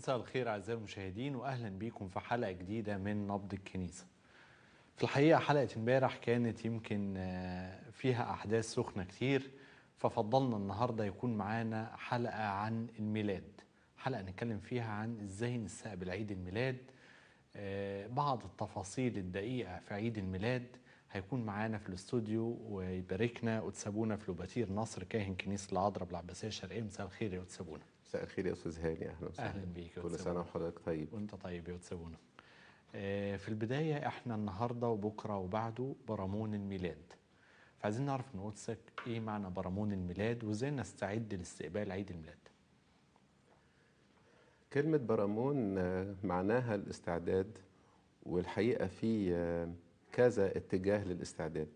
مساء الخير اعزائي المشاهدين واهلا بيكم في حلقه جديده من نبض الكنيسه. في الحقيقه حلقه امبارح كانت يمكن آه، فيها احداث سخنه كتير ففضلنا النهارده يكون معانا حلقه عن الميلاد. حلقه نتكلم فيها عن ازاي نستقبل عيد الميلاد آه، بعض التفاصيل الدقيقه في عيد الميلاد هيكون معانا في الاستوديو ويباركنا وتسابونا في لوباتير نصر كاهن كنيسه العذراء بالعباسيه الشرقيه مساء الخير يا وتسابونا. مساء الخير يا استاذ هاني اهلا وسهلا اهلا بيك كل سنه وحضرتك طيب وانت طيب يا وتسونا آه، في البدايه احنا النهارده وبكره وبعده برامون الميلاد فعايزين نعرف من قدسك ايه معنى برامون الميلاد وازاي نستعد لاستقبال عيد الميلاد كلمة برامون آه، معناها الاستعداد والحقيقة في آه، كذا اتجاه للاستعداد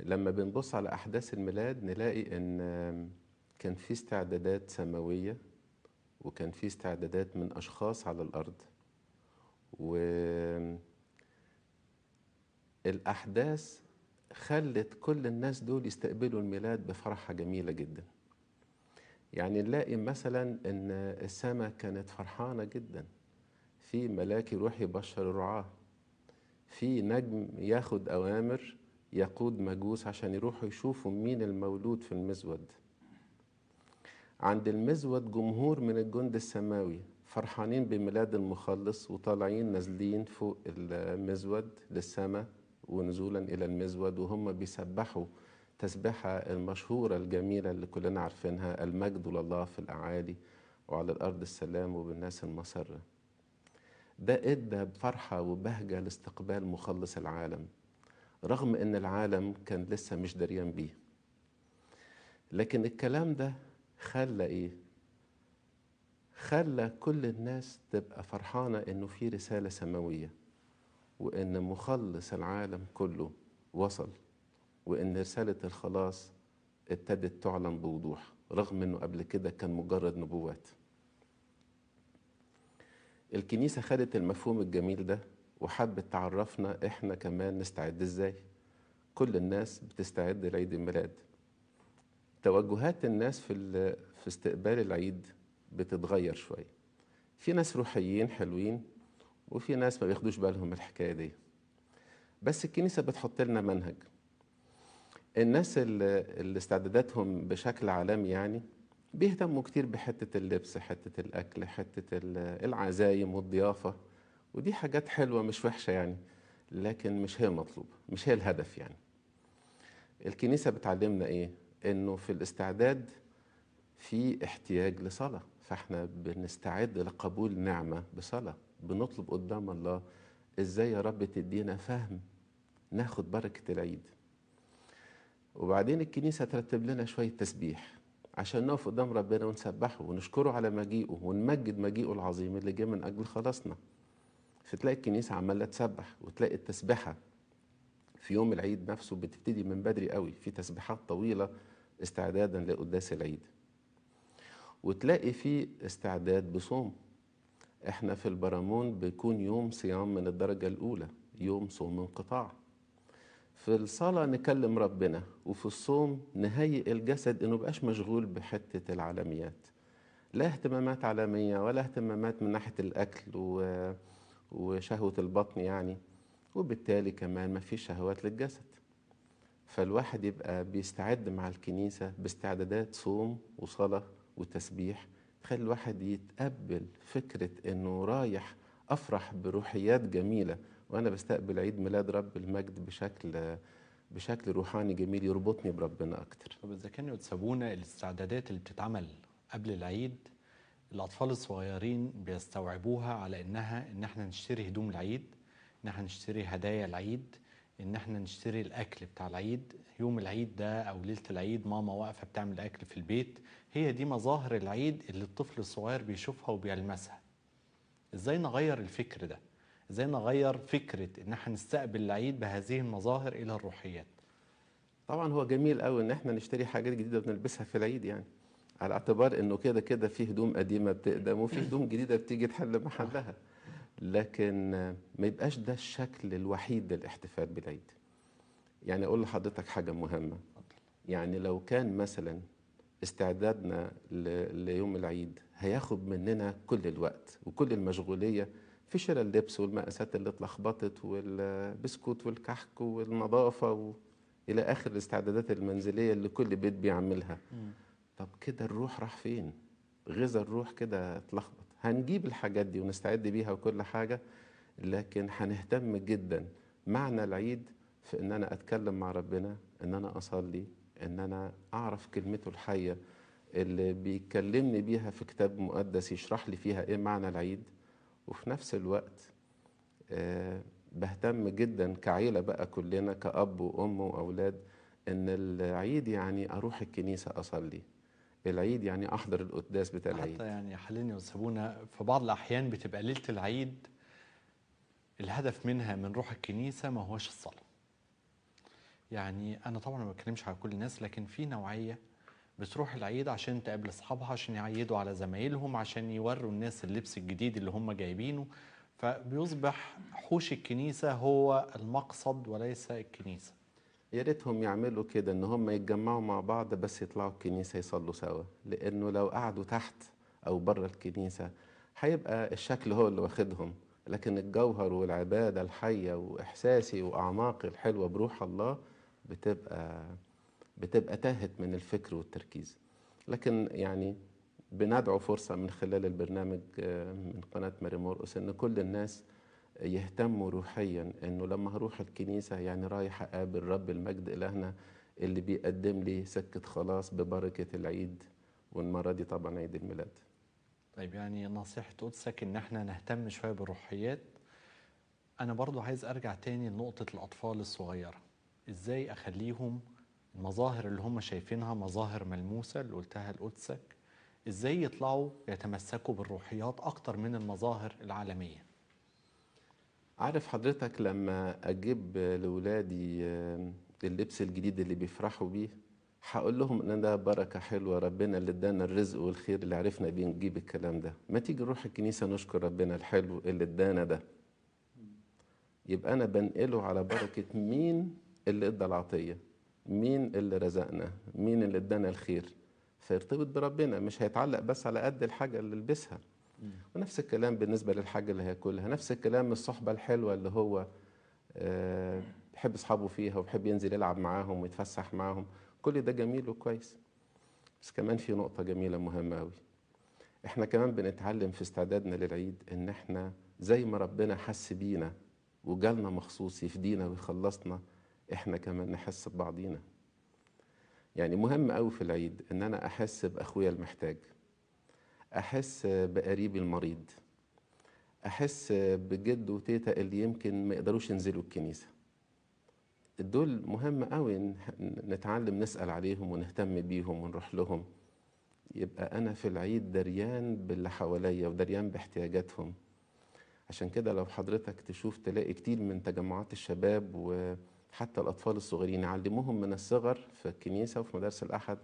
لما بنبص على أحداث الميلاد نلاقي أن كان في استعدادات سماوية وكان في استعدادات من أشخاص على الأرض والأحداث خلت كل الناس دول يستقبلوا الميلاد بفرحة جميلة جدا يعني نلاقي مثلا أن السماء كانت فرحانة جدا في ملاك يروح يبشر الرعاة في نجم ياخد أوامر يقود مجوس عشان يروحوا يشوفوا مين المولود في المزود عند المزود جمهور من الجند السماوي فرحانين بميلاد المخلص وطالعين نازلين فوق المزود للسماء ونزولا إلى المزود وهم بيسبحوا تسبحة المشهورة الجميلة اللي كلنا عارفينها المجد لله في الأعالي وعلى الأرض السلام وبالناس المسرة ده ادى بفرحة وبهجة لاستقبال مخلص العالم رغم ان العالم كان لسه مش دريان بيه لكن الكلام ده خلى ايه خلى كل الناس تبقى فرحانه انه في رساله سماويه وان مخلص العالم كله وصل وان رساله الخلاص ابتدت تعلن بوضوح رغم انه قبل كده كان مجرد نبوات الكنيسه خدت المفهوم الجميل ده وحبت تعرفنا احنا كمان نستعد ازاي كل الناس بتستعد لعيد الميلاد توجهات الناس في في استقبال العيد بتتغير شويه في ناس روحيين حلوين وفي ناس ما بياخدوش بالهم من الحكايه دي بس الكنيسه بتحط لنا منهج الناس اللي استعداداتهم بشكل عالمي يعني بيهتموا كتير بحتة اللبس حتة الأكل حتة العزايم والضيافة ودي حاجات حلوة مش وحشة يعني لكن مش هي المطلوبة مش هي الهدف يعني الكنيسة بتعلمنا إيه انه في الاستعداد في احتياج لصلاه فاحنا بنستعد لقبول نعمه بصلاه بنطلب قدام الله ازاي يا رب تدينا فهم ناخد بركه العيد وبعدين الكنيسه ترتب لنا شويه تسبيح عشان نقف قدام ربنا ونسبحه ونشكره على مجيئه ونمجد مجيئه العظيم اللي جه من اجل خلاصنا فتلاقي الكنيسه عماله تسبح وتلاقي التسبحه في يوم العيد نفسه بتبتدي من بدري قوي في تسبيحات طويله استعدادا لقداس العيد وتلاقي فيه استعداد بصوم احنا في البرامون بيكون يوم صيام من الدرجة الأولى يوم صوم انقطاع في الصلاة نكلم ربنا وفي الصوم نهيئ الجسد انه بقاش مشغول بحتة العالميات لا اهتمامات عالمية ولا اهتمامات من ناحية الأكل و... وشهوة البطن يعني وبالتالي كمان مفيش شهوات للجسد فالواحد يبقى بيستعد مع الكنيسة باستعدادات صوم وصلاة وتسبيح تخلي الواحد يتقبل فكرة إنه رايح أفرح بروحيات جميلة وأنا بستقبل عيد ميلاد رب المجد بشكل بشكل روحاني جميل يربطني بربنا أكتر طب إذا كانوا تسابونا الاستعدادات اللي بتتعمل قبل العيد الأطفال الصغيرين بيستوعبوها على إنها إن إحنا نشتري هدوم العيد إن إحنا نشتري هدايا العيد ان احنا نشتري الاكل بتاع العيد يوم العيد ده او ليله العيد ماما واقفه بتعمل اكل في البيت هي دي مظاهر العيد اللي الطفل الصغير بيشوفها وبيلمسها ازاي نغير الفكر ده ازاي نغير فكره ان احنا نستقبل العيد بهذه المظاهر الى الروحيات طبعا هو جميل قوي ان احنا نشتري حاجات جديده بنلبسها في العيد يعني على اعتبار انه كده كده في هدوم قديمه بتقدم وفي هدوم جديده بتيجي تحل محلها لكن ما يبقاش ده الشكل الوحيد للاحتفال بالعيد يعني اقول لحضرتك حاجه مهمه يعني لو كان مثلا استعدادنا ليوم العيد هياخد مننا كل الوقت وكل المشغوليه في شراء اللبس والمقاسات اللي اتلخبطت والبسكوت والكحك والنظافه و... الى اخر الاستعدادات المنزليه اللي كل بيت بيعملها طب كده الروح راح فين غذا الروح كده اتلخبط هنجيب الحاجات دي ونستعد بيها وكل حاجة لكن هنهتم جدا معنى العيد في ان انا اتكلم مع ربنا ان انا اصلي ان انا اعرف كلمته الحية اللي بيكلمني بيها في كتاب مقدس يشرح لي فيها ايه معنى العيد وفي نفس الوقت أه بهتم جدا كعيلة بقى كلنا كأب وأم وأولاد إن العيد يعني أروح الكنيسة أصلي العيد يعني احضر القداس بتاع العيد حتى يعني حليني وسابونا في بعض الاحيان بتبقى ليله العيد الهدف منها من روح الكنيسه ما هوش الصلاه يعني انا طبعا ما بتكلمش على كل الناس لكن في نوعيه بتروح العيد عشان تقابل اصحابها عشان يعيدوا على زمايلهم عشان يوروا الناس اللبس الجديد اللي هم جايبينه فبيصبح حوش الكنيسه هو المقصد وليس الكنيسه يا ريتهم يعملوا كده ان هم يتجمعوا مع بعض بس يطلعوا الكنيسه يصلوا سوا لانه لو قعدوا تحت او بره الكنيسه هيبقى الشكل هو اللي واخدهم لكن الجوهر والعباده الحيه واحساسي واعماقي الحلوه بروح الله بتبقى بتبقى تاهت من الفكر والتركيز لكن يعني بندعو فرصه من خلال البرنامج آه، من قناه ماري مرقص ان كل الناس يهتموا روحيا انه لما هروح الكنيسه يعني رايح اقابل رب المجد الهنا اللي بيقدم لي سكه خلاص ببركه العيد والمره دي طبعا عيد الميلاد. طيب يعني نصيحه قدسك ان احنا نهتم شويه بالروحيات. انا برضو عايز ارجع تاني لنقطه الاطفال الصغيره. ازاي اخليهم المظاهر اللي هم شايفينها مظاهر ملموسه اللي قلتها لقدسك ازاي يطلعوا يتمسكوا بالروحيات اكتر من المظاهر العالميه عارف حضرتك لما اجيب لاولادي آه، اللبس الجديد اللي بيفرحوا بيه هقول لهم ان ده بركه حلوه ربنا اللي ادانا الرزق والخير اللي عرفنا بيه نجيب الكلام ده ما تيجي نروح الكنيسه نشكر ربنا الحلو اللي ادانا ده يبقى انا بنقله على بركه مين اللي ادى العطيه مين اللي رزقنا مين اللي ادانا الخير فيرتبط بربنا مش هيتعلق بس على قد الحاجه اللي لبسها ونفس الكلام بالنسبه للحاجه اللي هياكلها نفس الكلام الصحبه الحلوه اللي هو آه، بيحب اصحابه فيها وبيحب ينزل يلعب معاهم ويتفسح معاهم كل ده جميل وكويس بس كمان في نقطه جميله مهمه قوي احنا كمان بنتعلم في استعدادنا للعيد ان احنا زي ما ربنا حس بينا وجالنا مخصوص يفدينا ويخلصنا احنا كمان نحس ببعضينا يعني مهم قوي في العيد ان انا احس باخويا المحتاج احس بقريبي المريض احس بجد وتيتا اللي يمكن ما يقدروش ينزلوا الكنيسه دول مهم قوي نتعلم نسال عليهم ونهتم بيهم ونروح لهم يبقى انا في العيد دريان باللي حواليا ودريان باحتياجاتهم عشان كده لو حضرتك تشوف تلاقي كتير من تجمعات الشباب وحتى الاطفال الصغيرين يعلموهم من الصغر في الكنيسه وفي مدارس الاحد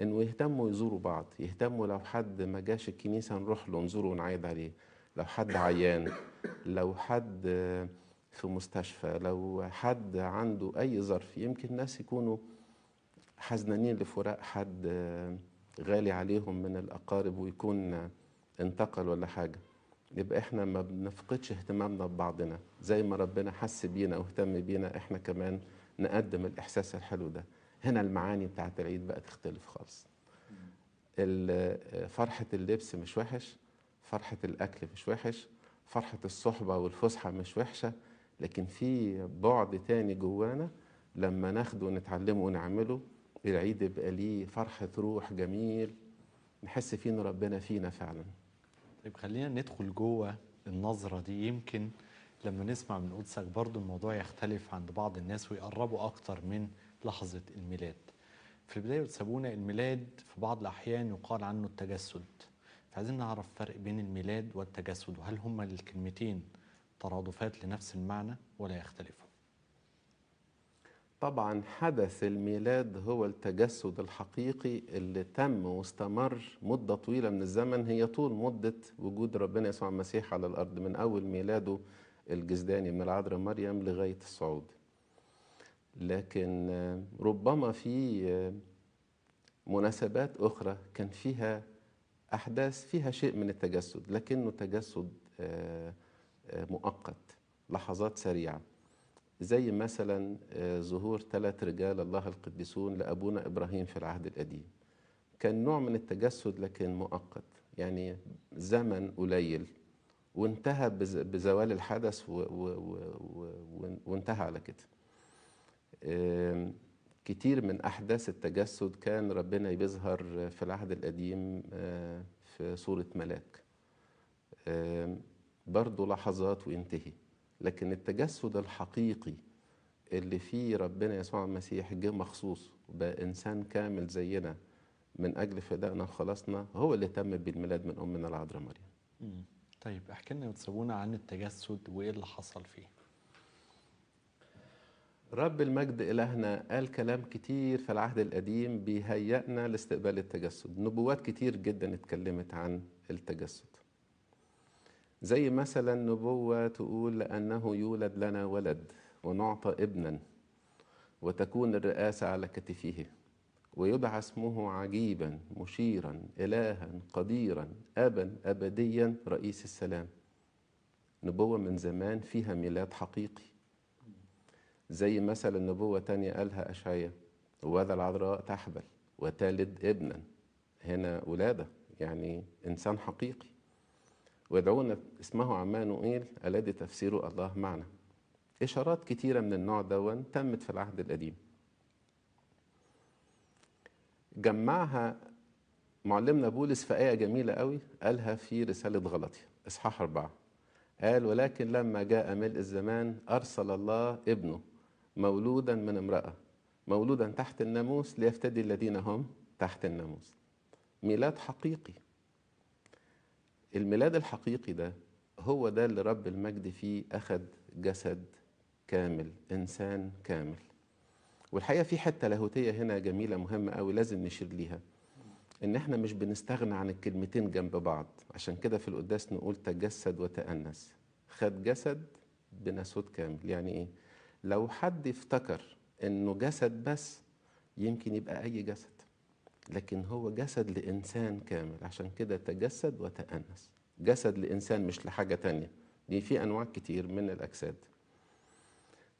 انه يهتموا يزوروا بعض يهتموا لو حد ما جاش الكنيسه نروح له نزوره ونعيد عليه لو حد عيان لو حد في مستشفى لو حد عنده اي ظرف يمكن الناس يكونوا حزنانين لفراق حد غالي عليهم من الاقارب ويكون انتقل ولا حاجه يبقى احنا ما بنفقدش اهتمامنا ببعضنا زي ما ربنا حس بينا واهتم بينا احنا كمان نقدم الاحساس الحلو ده هنا المعاني بتاعت العيد بقى تختلف خالص فرحة اللبس مش وحش فرحة الأكل مش وحش فرحة الصحبة والفسحة مش وحشة لكن في بعد تاني جوانا لما ناخده ونتعلمه ونعمله العيد يبقى ليه فرحة روح جميل نحس فيه إن ربنا فينا فعلا طيب خلينا ندخل جوه النظرة دي يمكن لما نسمع من قدسك برضو الموضوع يختلف عند بعض الناس ويقربوا أكتر من لحظة الميلاد في البداية بتسابونا الميلاد في بعض الأحيان يقال عنه التجسد فعايزين نعرف فرق بين الميلاد والتجسد وهل هما الكلمتين ترادفات لنفس المعنى ولا يختلفوا طبعا حدث الميلاد هو التجسد الحقيقي اللي تم واستمر مدة طويلة من الزمن هي طول مدة وجود ربنا يسوع المسيح على الأرض من أول ميلاده الجزداني من العذراء مريم لغاية الصعود لكن آه، ربما في آه، مناسبات أخرى كان فيها أحداث فيها شيء من التجسد لكنه تجسد آه، مؤقت لحظات سريعة زي مثلا ظهور ثلاث رجال الله القديسون لأبونا إبراهيم في العهد القديم كان نوع من التجسد لكن مؤقت يعني زمن قليل وانتهى بزوال الحدث وانتهى على كده كتير من أحداث التجسد كان ربنا بيظهر في العهد القديم آه، في صورة ملاك برضه لحظات وينتهي لكن التجسد الحقيقي اللي فيه ربنا يسوع المسيح جه مخصوص وبقى إنسان كامل زينا من أجل فدائنا وخلاصنا هو اللي تم بالميلاد من أمنا العذراء مريم طيب احكي لنا وتسوونا عن التجسد وإيه اللي حصل فيه رب المجد إلهنا قال كلام كتير في العهد القديم بيهيئنا لاستقبال التجسد نبوات كتير جدا اتكلمت عن التجسد زي مثلا نبوة تقول لأنه يولد لنا ولد ونعطى ابنا وتكون الرئاسة على كتفه ويدعى اسمه عجيبا مشيرا إلها قديرا أبا أبديا رئيس السلام نبوة من زمان فيها ميلاد حقيقي زي مثل النبوة تانية قالها أشعية وبذا العذراء تحبل وتلد ابنا هنا ولادة يعني إنسان حقيقي ويدعونا اسمه عمانوئيل الذي تفسيره الله معنا إشارات كثيرة من النوع دون تمت في العهد القديم جمعها معلمنا بولس في آية جميلة قوي قالها في رسالة غلطي إصحاح أربعة قال ولكن لما جاء ملء الزمان أرسل الله ابنه مولودا من امرأة مولودا تحت الناموس ليفتدي الذين هم تحت الناموس ميلاد حقيقي الميلاد الحقيقي ده هو ده اللي رب المجد فيه أخذ جسد كامل إنسان كامل والحقيقة في حتة لاهوتية هنا جميلة مهمة قوي لازم نشير ليها إن إحنا مش بنستغنى عن الكلمتين جنب بعض عشان كده في القداس نقول تجسد وتأنس خد جسد بناسوت كامل يعني إيه؟ لو حد افتكر انه جسد بس يمكن يبقى اي جسد لكن هو جسد لانسان كامل عشان كده تجسد وتأنس جسد لانسان مش لحاجه تانية دي في انواع كتير من الاجساد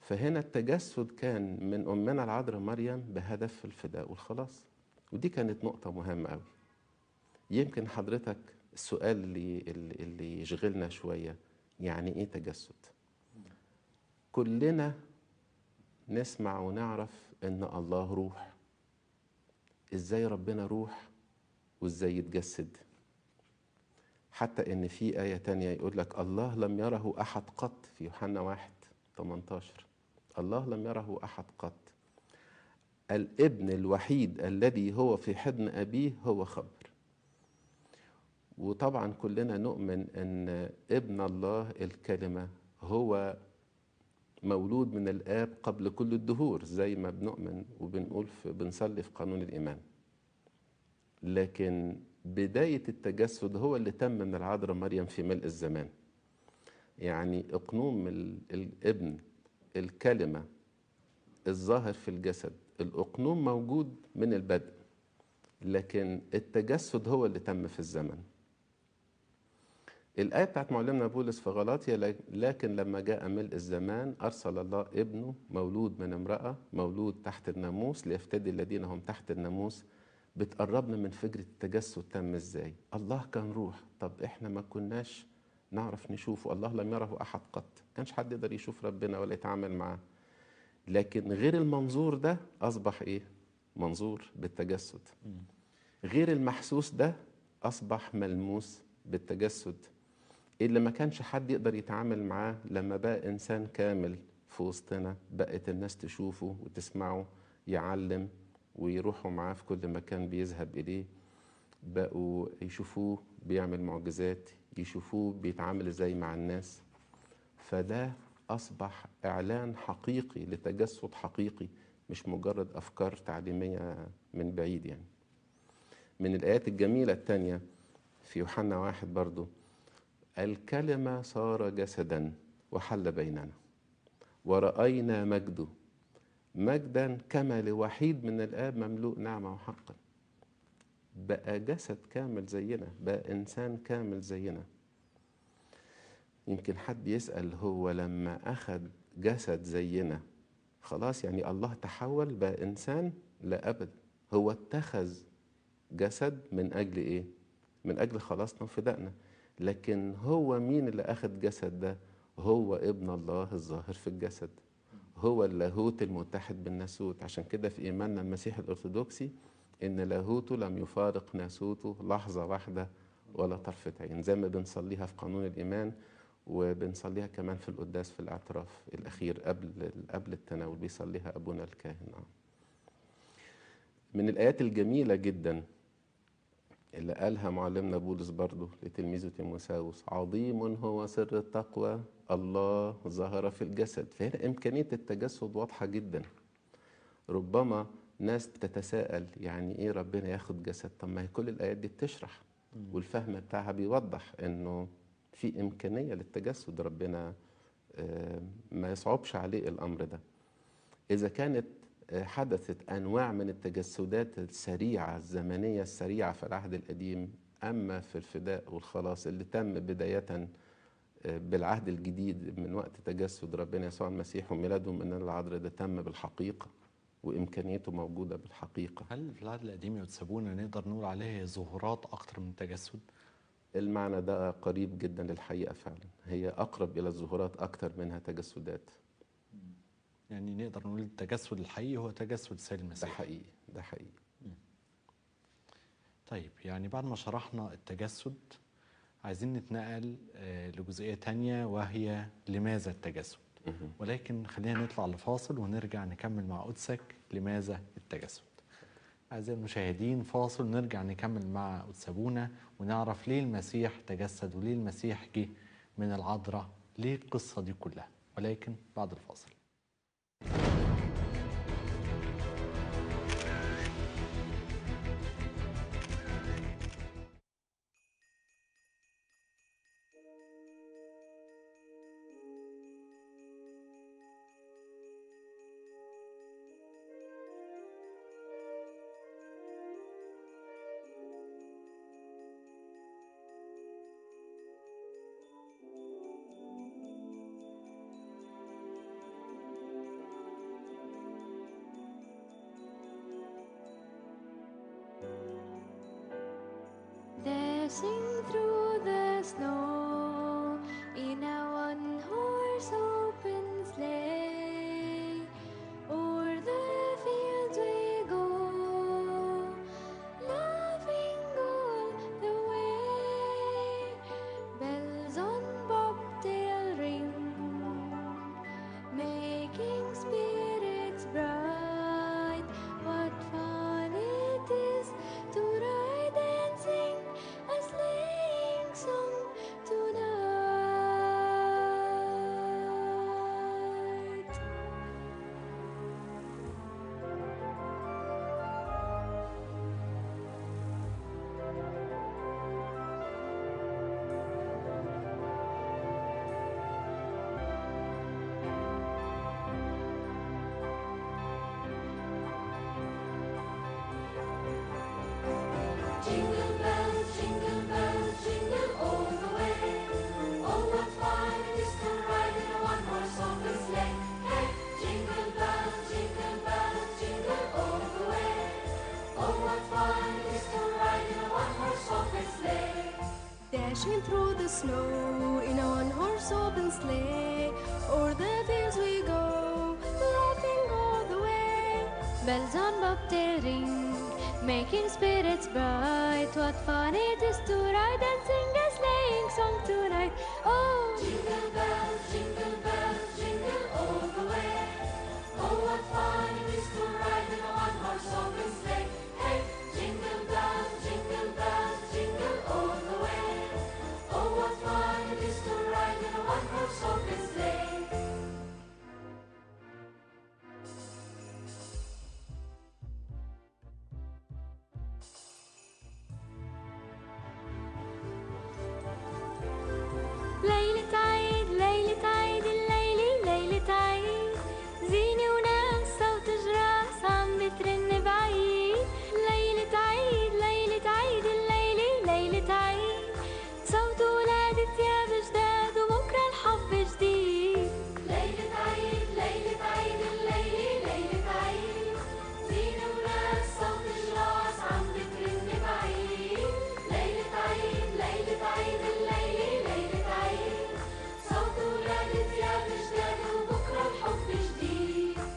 فهنا التجسد كان من امنا العذراء مريم بهدف الفداء والخلاص ودي كانت نقطه مهمه قوي يمكن حضرتك السؤال اللي اللي يشغلنا شويه يعني ايه تجسد كلنا نسمع ونعرف ان الله روح ازاي ربنا روح وازاي يتجسد حتى ان في آية تانية يقول لك الله لم يره احد قط في يوحنا 1 18 الله لم يره احد قط الابن الوحيد الذي هو في حضن ابيه هو خبر وطبعا كلنا نؤمن ان ابن الله الكلمه هو مولود من الآب قبل كل الدهور زي ما بنؤمن وبنقول في بنصلي في قانون الإيمان لكن بداية التجسد هو اللي تم من العذراء مريم في ملء الزمان يعني اقنوم الابن الكلمة الظاهر في الجسد الاقنوم موجود من البدء لكن التجسد هو اللي تم في الزمن الآية بتاعت معلمنا بولس في غلاطية لكن لما جاء ملء الزمان أرسل الله ابنه مولود من امرأة مولود تحت الناموس ليفتدي الذين هم تحت الناموس بتقربنا من فكرة التجسد تم ازاي الله كان روح طب احنا ما كناش نعرف نشوفه الله لم يره أحد قط كانش حد يقدر يشوف ربنا ولا يتعامل معاه لكن غير المنظور ده أصبح إيه منظور بالتجسد غير المحسوس ده أصبح ملموس بالتجسد اللي ما كانش حد يقدر يتعامل معاه لما بقى إنسان كامل في وسطنا بقت الناس تشوفه وتسمعه يعلم ويروحوا معاه في كل مكان بيذهب إليه بقوا يشوفوه بيعمل معجزات يشوفوه بيتعامل ازاي مع الناس فده أصبح إعلان حقيقي لتجسد حقيقي مش مجرد أفكار تعليمية من بعيد يعني من الآيات الجميلة الثانيه في يوحنا واحد برضو الكلمة صار جسدا وحل بيننا ورأينا مجده مجدا كما لوحيد من الآب مملوء نعمة وحقا بقى جسد كامل زينا بقى إنسان كامل زينا يمكن حد يسأل هو لما أخد جسد زينا خلاص يعني الله تحول بقى إنسان لا أبدا هو اتخذ جسد من أجل إيه؟ من أجل خلاصنا وفدائنا لكن هو مين اللي أخذ جسد ده هو ابن الله الظاهر في الجسد هو اللاهوت المتحد بالناسوت عشان كده في إيماننا المسيح الأرثوذكسي إن لاهوته لم يفارق ناسوته لحظة واحدة ولا طرفة عين زي ما بنصليها في قانون الإيمان وبنصليها كمان في القداس في الاعتراف الأخير قبل قبل التناول بيصليها أبونا الكاهن نعم. من الآيات الجميلة جداً اللي قالها معلمنا بولس برضه لتلميذه تيموساوس عظيم هو سر التقوى الله ظهر في الجسد فهنا إمكانية التجسد واضحة جدا ربما ناس بتتساءل يعني إيه ربنا ياخد جسد طب ما هي كل الآيات دي بتشرح والفهم بتاعها بيوضح إنه في إمكانية للتجسد ربنا آه، ما يصعبش عليه الأمر ده إذا كانت حدثت أنواع من التجسدات السريعة الزمنية السريعة في العهد القديم أما في الفداء والخلاص اللي تم بداية آه، بالعهد الجديد من وقت تجسد ربنا يسوع المسيح وميلاده من العذراء ده تم بالحقيقة وإمكانيته موجودة بالحقيقة هل في العهد القديم يا سابونا نقدر نقول عليه ظهورات أكتر من تجسد؟ المعنى ده قريب جدا للحقيقة فعلا هي أقرب إلى الظهورات أكتر منها تجسدات يعني نقدر نقول التجسد الحقيقي هو تجسد سيد المسيح ده حقيقي ده حقيقي طيب يعني بعد ما شرحنا التجسد عايزين نتنقل آه، لجزئية تانية وهي لماذا التجسد ولكن خلينا نطلع لفاصل ونرجع نكمل مع قدسك لماذا التجسد أعزائي المشاهدين فاصل نرجع نكمل مع قدسابونا ونعرف ليه المسيح تجسد وليه المسيح جه من العذراء ليه القصة دي كلها ولكن بعد الفاصل bells on bobtail ring, making spirits bright. What fun it is to ride and sing a sleighing song tonight! Oh, jingle bells, jingle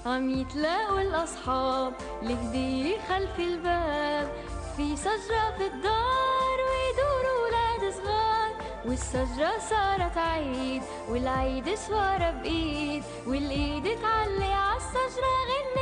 عم يتلاقوا الأصحاب الهدية خلف الباب في شجرة في الدار ويدوروا ولاد صغار والشجرة صارت عيد والعيد شوارة بإيد والإيد تعلي عالشجرة غني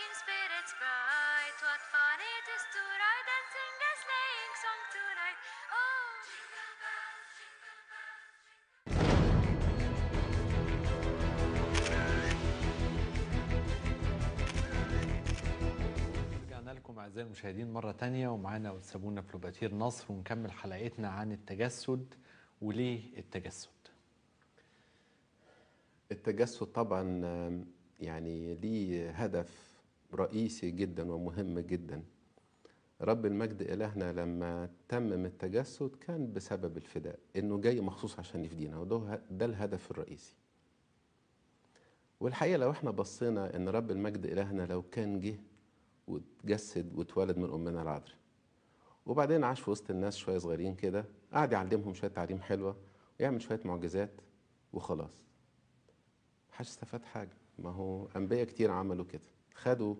Waking spirits bright, what fun it is to ride and sing a sleighing song tonight. Oh, لكم اعزائي المشاهدين مره تانية ومعانا وتسابونا بلوباتير نصر ونكمل حلقتنا عن التجسد وليه التجسد التجسد طبعا يعني ليه هدف رئيسي جدا ومهم جدا رب المجد إلهنا لما تمم التجسد كان بسبب الفداء إنه جاي مخصوص عشان يفدينا وده ده الهدف الرئيسي والحقيقة لو احنا بصينا إن رب المجد إلهنا لو كان جه وتجسد واتولد من أمنا العذراء وبعدين عاش في وسط الناس شوية صغيرين كده قعد يعلمهم شوية تعليم حلوة ويعمل شوية معجزات وخلاص محدش استفاد حاجة ما هو أنبياء كتير عملوا كده خدوا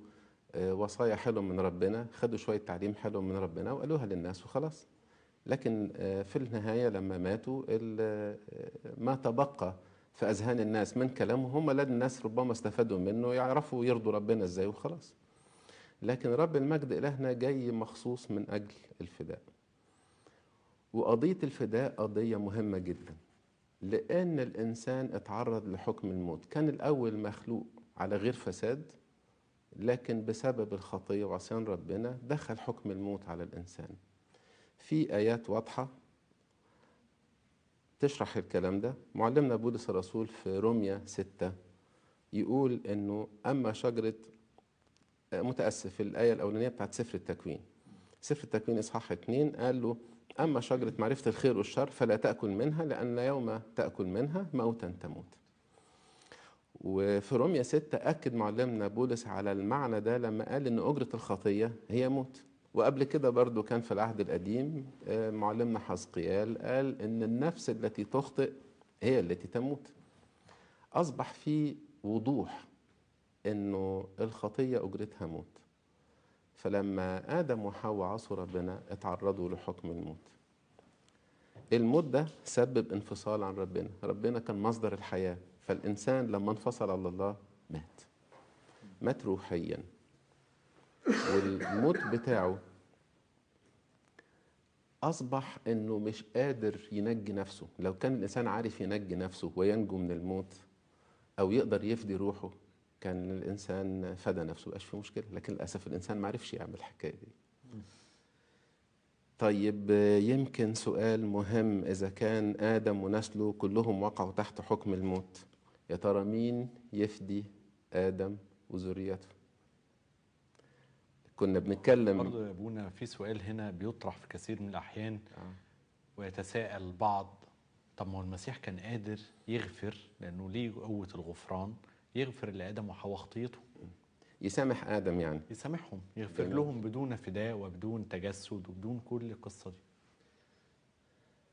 آه، وصايا حلو من ربنا خدوا شوية تعليم حلو من ربنا وقالوها للناس وخلاص لكن آه، في النهاية لما ماتوا آه، ما تبقى في أذهان الناس من كلامهم هم الناس ربما استفادوا منه يعرفوا يرضوا ربنا إزاي وخلاص لكن رب المجد إلهنا جاي مخصوص من أجل الفداء وقضية الفداء قضية مهمة جدا لأن الإنسان اتعرض لحكم الموت كان الأول مخلوق على غير فساد لكن بسبب الخطية وعصيان ربنا دخل حكم الموت على الإنسان في آيات واضحة تشرح الكلام ده معلمنا بولس الرسول في روميا 6 يقول انه اما شجره متاسف الايه الاولانيه بتاعت سفر التكوين سفر التكوين اصحاح 2 قال له اما شجره معرفه الخير والشر فلا تاكل منها لان يوم تاكل منها موتا تموت وفي رومية 6 أكد معلمنا بولس على المعنى ده لما قال إن أجرة الخطية هي موت وقبل كده برضو كان في العهد القديم آه، معلمنا حزقيال قال إن النفس التي تخطئ هي التي تموت أصبح في وضوح إنه الخطية أجرتها موت فلما آدم وحواء عصوا ربنا اتعرضوا لحكم الموت الموت ده سبب انفصال عن ربنا ربنا كان مصدر الحياه فالإنسان لما انفصل على الله مات مات روحيا والموت بتاعه أصبح أنه مش قادر ينجي نفسه لو كان الإنسان عارف ينجي نفسه وينجو من الموت أو يقدر يفدي روحه كان الإنسان فدى نفسه بقاش فيه مشكلة لكن للأسف الإنسان معرفش يعمل الحكاية دي طيب يمكن سؤال مهم إذا كان آدم ونسله كلهم وقعوا تحت حكم الموت يا ترى مين يفدي آدم وذريته كنا بنتكلم برضه يا ابونا في سؤال هنا بيطرح في كثير من الأحيان آه. ويتساءل البعض طب ما هو المسيح كان قادر يغفر لأنه ليه قوة الغفران يغفر لآدم وحواء خطيته يسامح آدم يعني يسامحهم يغفر جميل. لهم بدون فداء وبدون تجسد وبدون كل القصة دي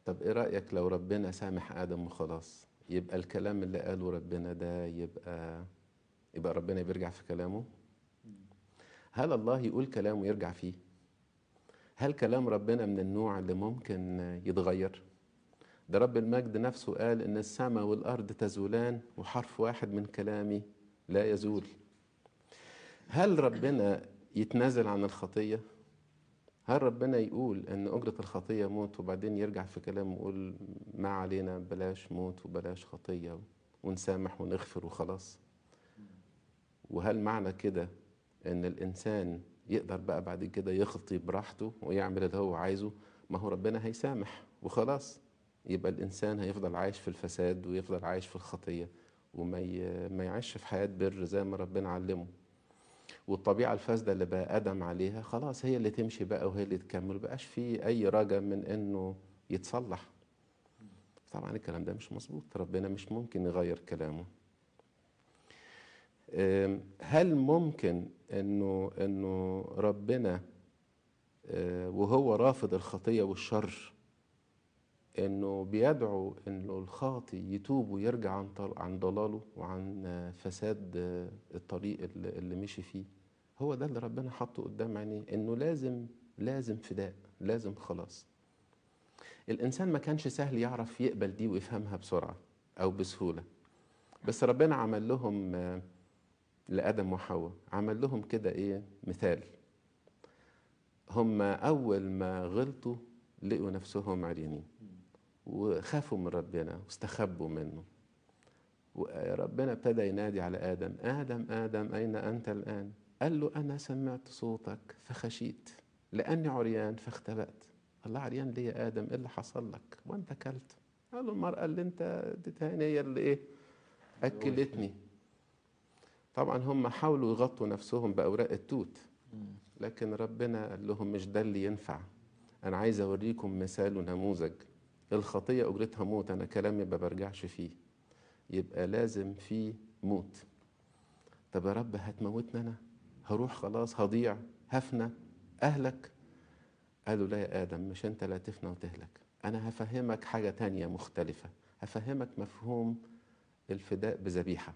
طب إيه رأيك لو ربنا سامح آدم وخلاص يبقى الكلام اللي قاله ربنا ده يبقى يبقى ربنا بيرجع في كلامه هل الله يقول كلام ويرجع فيه هل كلام ربنا من النوع اللي ممكن يتغير ده رب المجد نفسه قال ان السماء والارض تزولان وحرف واحد من كلامي لا يزول هل ربنا يتنازل عن الخطيه هل ربنا يقول ان اجرة الخطية موت وبعدين يرجع في كلامه ويقول ما علينا بلاش موت وبلاش خطية ونسامح ونغفر وخلاص وهل معنى كده ان الانسان يقدر بقى بعد كده يخطي براحته ويعمل اللي هو عايزه ما هو ربنا هيسامح وخلاص يبقى الانسان هيفضل عايش في الفساد ويفضل عايش في الخطيه وما ما يعيش في حياه بر زي ما ربنا علمه والطبيعه الفاسده اللي بقى ادم عليها خلاص هي اللي تمشي بقى وهي اللي تكمل بقاش في اي رجا من انه يتصلح طبعا الكلام ده مش مظبوط ربنا مش ممكن يغير كلامه هل ممكن انه انه ربنا آه، وهو رافض الخطيه والشر انه بيدعو انه الخاطي يتوب ويرجع عن عن ضلاله وعن فساد الطريق اللي مشي فيه هو ده اللي ربنا حاطه قدام عينيه انه لازم لازم فداء لازم خلاص الانسان ما كانش سهل يعرف يقبل دي ويفهمها بسرعه او بسهوله بس ربنا عمل لهم لادم وحواء عمل لهم كده ايه مثال هم اول ما غلطوا لقوا نفسهم عريانين وخافوا من ربنا واستخبوا منه وربنا ابتدى ينادي على آدم آدم آدم أين أنت الآن قال له أنا سمعت صوتك فخشيت لأني عريان فاختبأت الله عريان ليه يا آدم إيه اللي حصل لك وأنت أكلت قال له المرأة اللي أنت اديتها هي اللي إيه أكلتني طبعا هم حاولوا يغطوا نفسهم بأوراق التوت لكن ربنا قال لهم مش ده اللي ينفع أنا عايز أوريكم مثال ونموذج الخطية أجرتها موت أنا كلامي ما برجعش فيه يبقى لازم في موت طب يا رب هتموتنا أنا هروح خلاص هضيع هفنى أهلك قالوا لا يا آدم مش أنت لا تفنى وتهلك أنا هفهمك حاجة تانية مختلفة هفهمك مفهوم الفداء بذبيحة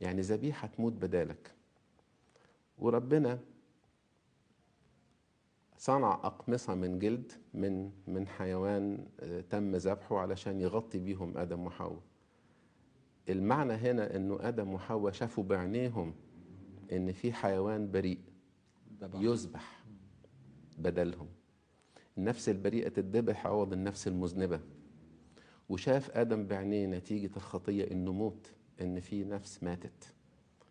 يعني ذبيحة تموت بدالك وربنا صنع أقمصة من جلد من من حيوان آه، تم ذبحه علشان يغطي بيهم آدم وحواء المعنى هنا إنه آدم وحواء شافوا بعينيهم إن في حيوان بريء يذبح بدلهم النفس البريئة تتذبح عوض النفس المذنبة وشاف آدم بعينيه نتيجة الخطية إنه موت إن في نفس ماتت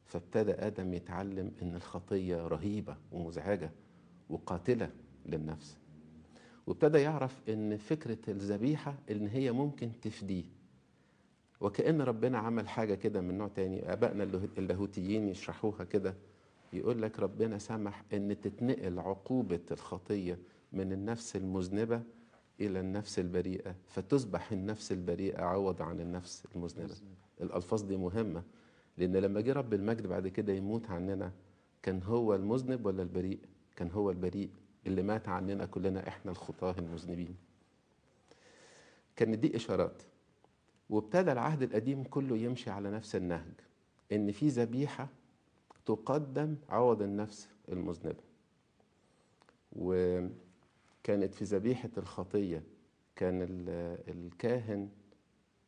فابتدى آدم يتعلم إن الخطية رهيبة ومزعجة وقاتلة للنفس وابتدى يعرف ان فكرة الذبيحة ان هي ممكن تفديه وكأن ربنا عمل حاجة كده من نوع تاني آبائنا اللاهوتيين يشرحوها كده يقول لك ربنا سمح ان تتنقل عقوبة الخطية من النفس المذنبة إلى النفس البريئة فتصبح النفس البريئة عوض عن النفس المذنبة الألفاظ دي مهمة لأن لما جه رب المجد بعد كده يموت عننا كان هو المذنب ولا البريء؟ كان هو البريء اللي مات عننا كلنا احنا الخطاه المذنبين كان دي اشارات وابتدى العهد القديم كله يمشي على نفس النهج ان في ذبيحه تقدم عوض النفس المذنبه وكانت في ذبيحه الخطيه كان الكاهن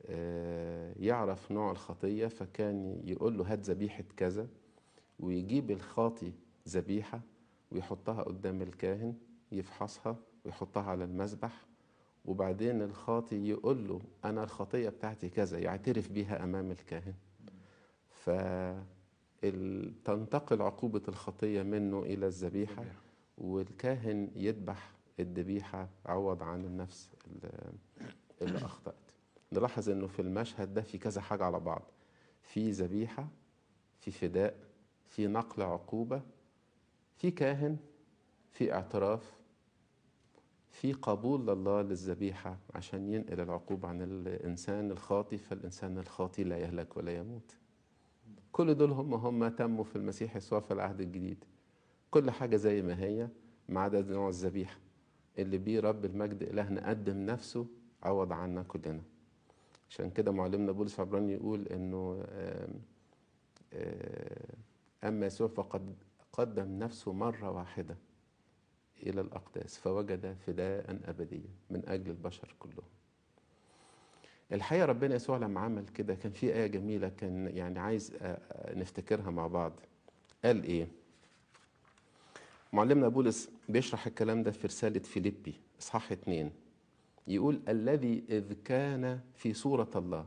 آه، يعرف نوع الخطيه فكان يقول له هات ذبيحه كذا ويجيب الخاطي ذبيحه ويحطها قدام الكاهن يفحصها ويحطها على المذبح وبعدين الخاطي يقول له أنا الخطية بتاعتي كذا يعترف بيها أمام الكاهن فتنتقل عقوبة الخطية منه إلى الذبيحة والكاهن يذبح الذبيحة عوض عن النفس اللي أخطأت نلاحظ أنه في المشهد ده في كذا حاجة على بعض في ذبيحة في فداء في نقل عقوبة في كاهن في اعتراف في قبول لله للذبيحة عشان ينقل العقوبة عن الإنسان الخاطي فالإنسان الخاطي لا يهلك ولا يموت كل دول هم هم تموا في المسيح يسوع في العهد الجديد كل حاجة زي ما هي ما عدا نوع الذبيحة اللي بيه رب المجد إلهنا قدم نفسه عوض عنا كلنا عشان كده معلمنا بولس عبراني يقول إنه أما يسوع فقد قدم نفسه مرة واحدة إلى الأقداس فوجد فداء أبديا من أجل البشر كلهم الحقيقة ربنا يسوع لما عمل كده كان في آية جميلة كان يعني عايز آه، آه، نفتكرها مع بعض قال إيه معلمنا بولس بيشرح الكلام ده في رسالة فيليبي إصحاح اتنين يقول الذي إذ كان في صورة الله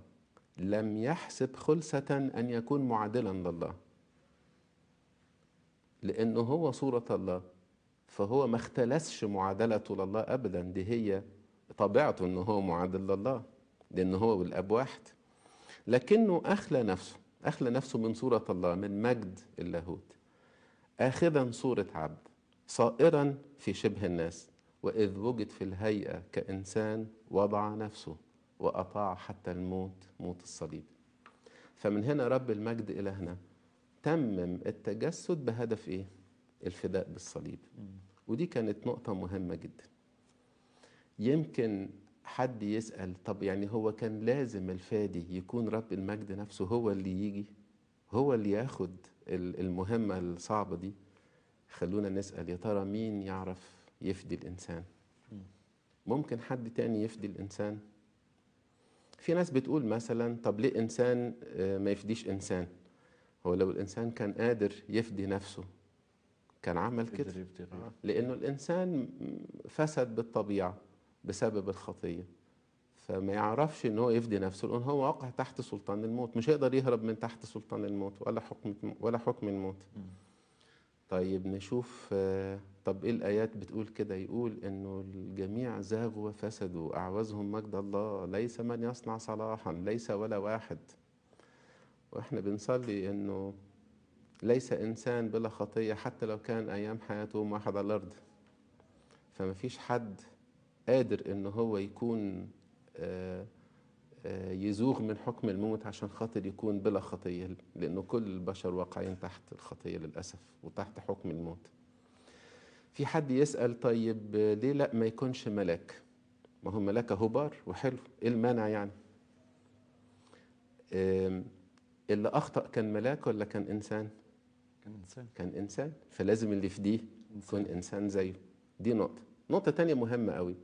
لم يحسب خلسة أن يكون معادلا لله لأنه هو صورة الله فهو ما اختلسش معادلته لله أبدا دي هي طبيعته أنه هو معادل لله لأنه هو والأب واحد لكنه أخلى نفسه أخلى نفسه من صورة الله من مجد اللاهوت آخذا صورة عبد صائرا في شبه الناس وإذ وجد في الهيئة كإنسان وضع نفسه وأطاع حتى الموت موت الصليب فمن هنا رب المجد إلهنا تمم التجسد بهدف ايه الفداء بالصليب ودي كانت نقطة مهمة جدا يمكن حد يسأل طب يعني هو كان لازم الفادي يكون رب المجد نفسه هو اللي يجي هو اللي ياخد المهمة الصعبة دي خلونا نسأل يا ترى مين يعرف يفدي الإنسان ممكن حد تاني يفدي الإنسان في ناس بتقول مثلا طب ليه إنسان آه، ما يفديش إنسان هو لو الإنسان كان قادر يفدي نفسه كان عمل كده آه. لأنه الإنسان فسد بالطبيعة بسبب الخطية فما يعرفش ان هو يفدي نفسه لان هو واقع تحت سلطان الموت مش هيقدر يهرب من تحت سلطان الموت ولا حكم ولا حكم الموت طيب نشوف آه، طب ايه الايات بتقول كده يقول انه الجميع زاغوا وفسدوا اعوزهم مجد الله ليس من يصنع صلاحا ليس ولا واحد واحنا بنصلي انه ليس انسان بلا خطيه حتى لو كان ايام حياته ما على الارض فما فيش حد قادر ان هو يكون آه، آه، يزوغ من حكم الموت عشان خاطر يكون بلا خطيه لانه كل البشر واقعين تحت الخطيه للاسف وتحت حكم الموت في حد يسال طيب ليه لا ما يكونش ملاك ما هو ملاك هبار وحلو ايه المانع يعني اللي أخطأ كان ملاك ولا كان إنسان؟ كان إنسان كان إنسان فلازم اللي في دي يكون إنسان. إنسان زيه دي نقطة نقطة تانية مهمة قوي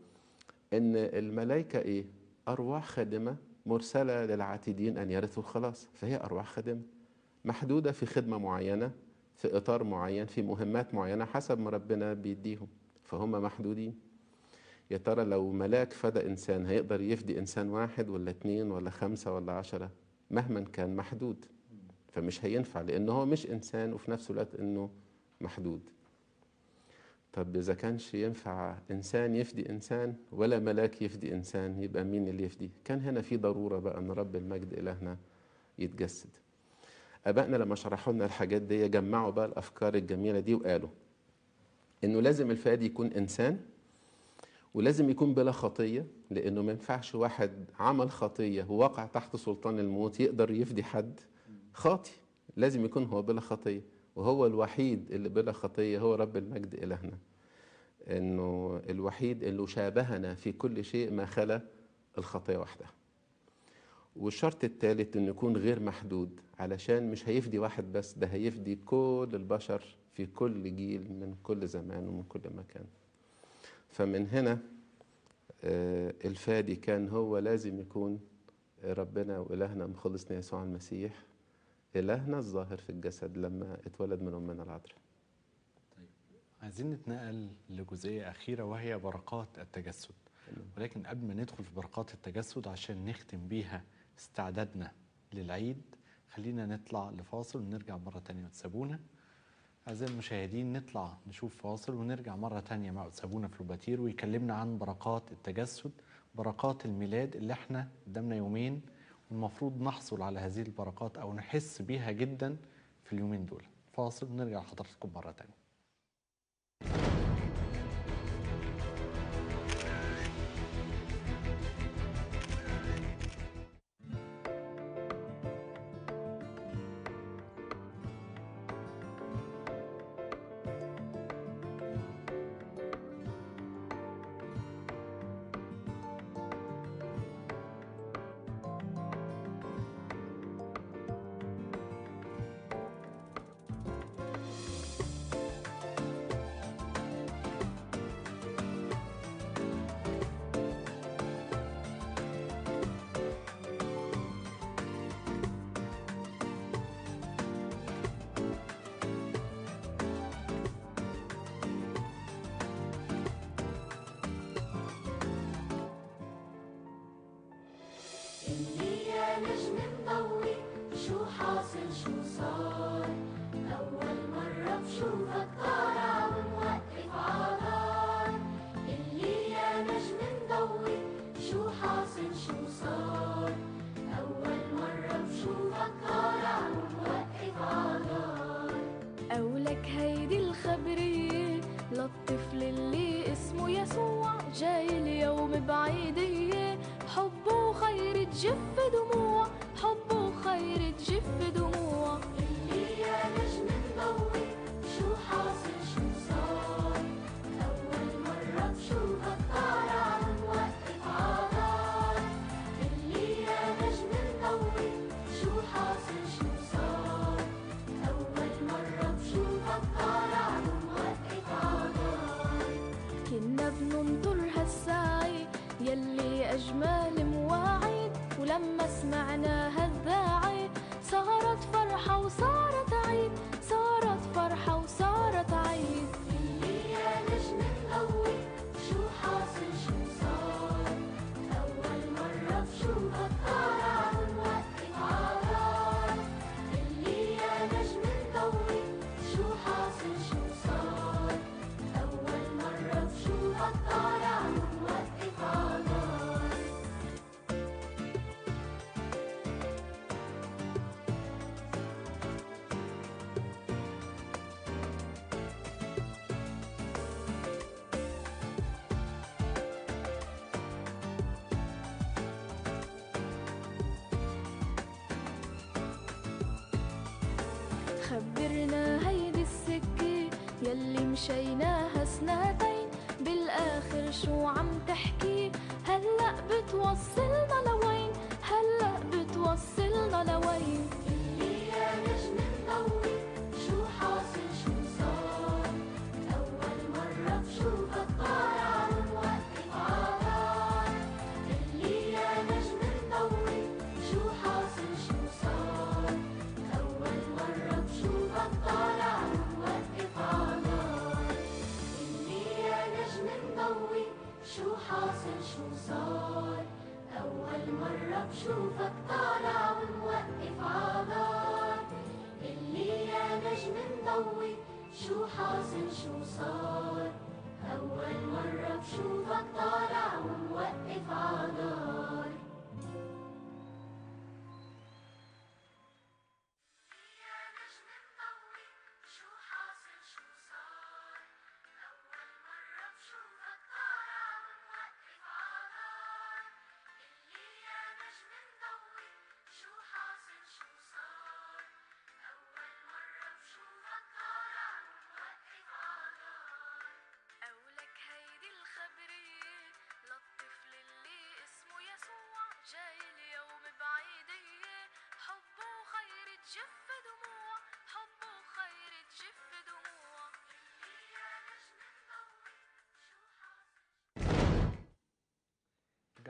إن الملائكة إيه؟ أرواح خادمة مرسلة للعاتدين أن يرثوا الخلاص فهي أرواح خادمة محدودة في خدمة معينة في إطار معين في مهمات معينة حسب ما ربنا بيديهم فهم محدودين يا ترى لو ملاك فدى إنسان هيقدر يفدي إنسان واحد ولا اتنين ولا خمسة ولا عشرة مهما كان محدود فمش هينفع لأن هو مش إنسان وفي نفس الوقت إنه محدود طب إذا كانش ينفع إنسان يفدي إنسان ولا ملاك يفدي إنسان يبقى مين اللي يفدي كان هنا في ضرورة بقى أن رب المجد إلهنا يتجسد أبائنا لما شرحوا لنا الحاجات دي جمعوا بقى الأفكار الجميلة دي وقالوا إنه لازم الفادي يكون إنسان ولازم يكون بلا خطيه لانه ما ينفعش واحد عمل خطيه ووقع تحت سلطان الموت يقدر يفدي حد خاطي لازم يكون هو بلا خطيه وهو الوحيد اللي بلا خطيه هو رب المجد الهنا انه الوحيد اللي شابهنا في كل شيء ما خلا الخطيه وحدها والشرط الثالث انه يكون غير محدود علشان مش هيفدي واحد بس ده هيفدي كل البشر في كل جيل من كل زمان ومن كل مكان فمن هنا آه، الفادي كان هو لازم يكون ربنا وإلهنا مخلصنا يسوع المسيح إلهنا الظاهر في الجسد لما اتولد من أمنا العذراء طيب، عايزين نتنقل لجزئية أخيرة وهي بركات التجسد ولكن قبل ما ندخل في بركات التجسد عشان نختم بيها استعدادنا للعيد خلينا نطلع لفاصل ونرجع مرة تانية وتسابونا أعزائي المشاهدين نطلع نشوف فاصل ونرجع مرة تانية مع سابونا فلوباتير ويكلمنا عن بركات التجسد بركات الميلاد اللي احنا قدامنا يومين والمفروض نحصل على هذه البركات أو نحس بيها جدا في اليومين دول فاصل ونرجع لحضراتكم مرة تانية خبرنا هيدي السكة يلي مشيناها سنتين بالآخر شو عم شو حاصل شو صار أول مرة بشوفك طالع وموقف عضار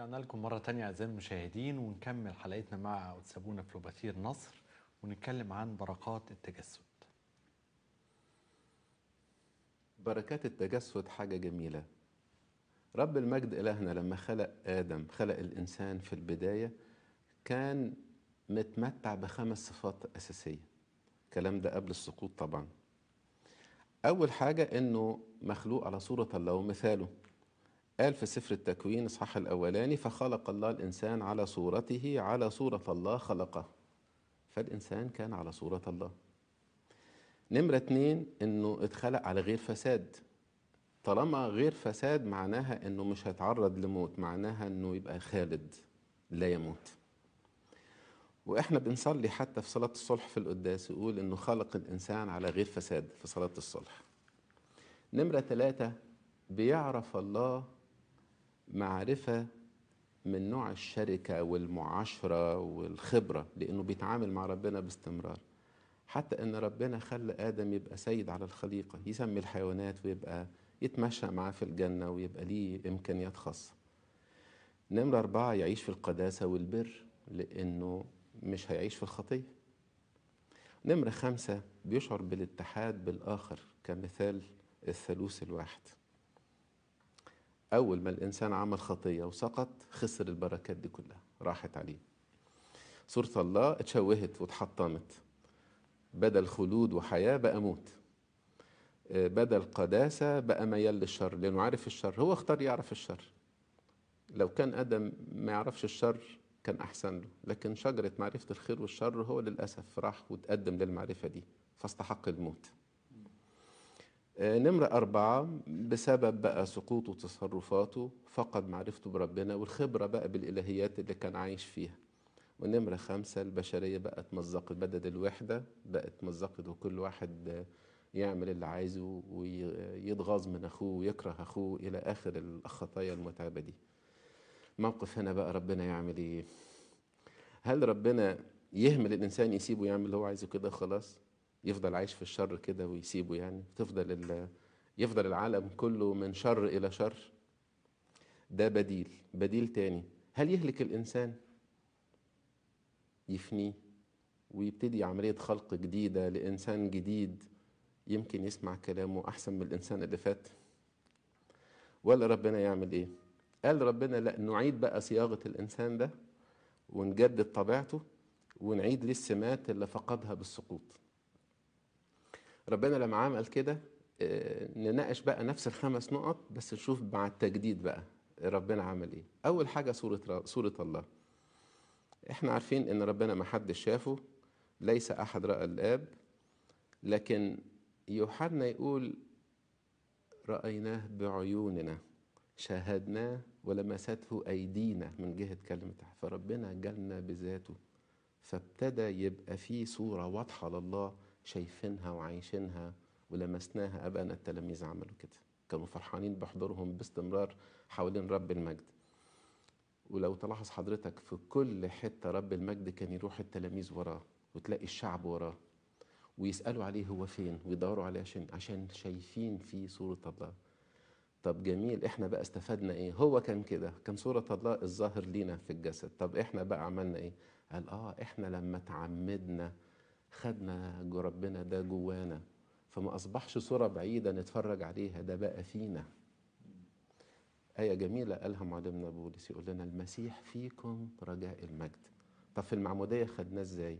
رجعنا لكم مرة تانية أعزائي المشاهدين ونكمل حلقتنا مع سابونا فلوباتير نصر ونتكلم عن بركات التجسد بركات التجسد حاجة جميلة رب المجد إلهنا لما خلق آدم خلق الإنسان في البداية كان متمتع بخمس صفات أساسية الكلام ده قبل السقوط طبعا أول حاجة إنه مخلوق على صورة الله ومثاله قال في سفر التكوين اصحاح الاولاني فخلق الله الانسان على صورته على صورة الله خلقه فالانسان كان على صورة الله نمرة اتنين انه اتخلق على غير فساد طالما غير فساد معناها انه مش هيتعرض لموت معناها انه يبقى خالد لا يموت واحنا بنصلي حتى في صلاة الصلح في القداس يقول انه خلق الانسان على غير فساد في صلاة الصلح نمرة ثلاثة بيعرف الله معرفة من نوع الشركة والمعاشرة والخبرة لأنه بيتعامل مع ربنا باستمرار حتى أن ربنا خلى آدم يبقى سيد على الخليقة يسمي الحيوانات ويبقى يتمشى معاه في الجنة ويبقى ليه إمكانيات خاصة نمرة أربعة يعيش في القداسة والبر لأنه مش هيعيش في الخطية نمرة خمسة بيشعر بالاتحاد بالآخر كمثال الثالوث الواحد أول ما الإنسان عمل خطية وسقط خسر البركات دي كلها راحت عليه صورة الله اتشوهت واتحطمت بدل خلود وحياة بقى موت آه، بدل قداسة بقى ميال للشر لأنه عارف الشر هو اختار يعرف الشر لو كان آدم ما يعرفش الشر كان أحسن له لكن شجرة معرفة الخير والشر هو للأسف راح وتقدم للمعرفة دي فاستحق الموت نمرة أربعة بسبب بقى سقوطه وتصرفاته فقد معرفته بربنا والخبرة بقى بالإلهيات اللي كان عايش فيها ونمرة خمسة البشرية بقت مزقت بدل الوحدة بقت مزقت وكل واحد يعمل اللي عايزه ويتغاظ من أخوه ويكره أخوه إلى آخر الخطايا المتعبة دي موقف هنا بقى ربنا يعمل إيه هل ربنا يهمل الإنسان يسيبه يعمل اللي هو عايزه كده خلاص يفضل عايش في الشر كده ويسيبه يعني تفضل يفضل العالم كله من شر إلى شر ده بديل بديل تاني هل يهلك الإنسان يفنيه ويبتدي عملية خلق جديدة لإنسان جديد يمكن يسمع كلامه أحسن من الإنسان اللي فات ولا ربنا يعمل إيه قال ربنا لا نعيد بقى صياغة الإنسان ده ونجدد طبيعته ونعيد للسمات اللي فقدها بالسقوط ربنا لما عمل كده آه، نناقش بقى نفس الخمس نقط بس نشوف مع التجديد بقى ربنا عمل ايه اول حاجه صوره صوره الله احنا عارفين ان ربنا ما حدش شافه ليس احد راى الاب لكن يوحنا يقول رايناه بعيوننا شاهدناه ولمسته ايدينا من جهه كلمه فربنا جلنا بذاته فابتدى يبقى فيه صوره واضحه لله شايفينها وعايشينها ولمسناها ابانا التلاميذ عملوا كده كانوا فرحانين بحضورهم باستمرار حوالين رب المجد ولو تلاحظ حضرتك في كل حته رب المجد كان يروح التلاميذ وراه وتلاقي الشعب وراه ويسالوا عليه هو فين ويدوروا عليه عشان عشان شايفين فيه صوره الله طب جميل احنا بقى استفدنا ايه هو كان كده كان صوره الله الظاهر لينا في الجسد طب احنا بقى عملنا ايه قال اه احنا لما تعمدنا خدنا ربنا ده جوانا فما أصبحش صورة بعيدة نتفرج عليها ده بقى فينا آية جميلة قالها معلمنا بولس يقول لنا المسيح فيكم رجاء المجد طب في المعمودية خدناه ازاي؟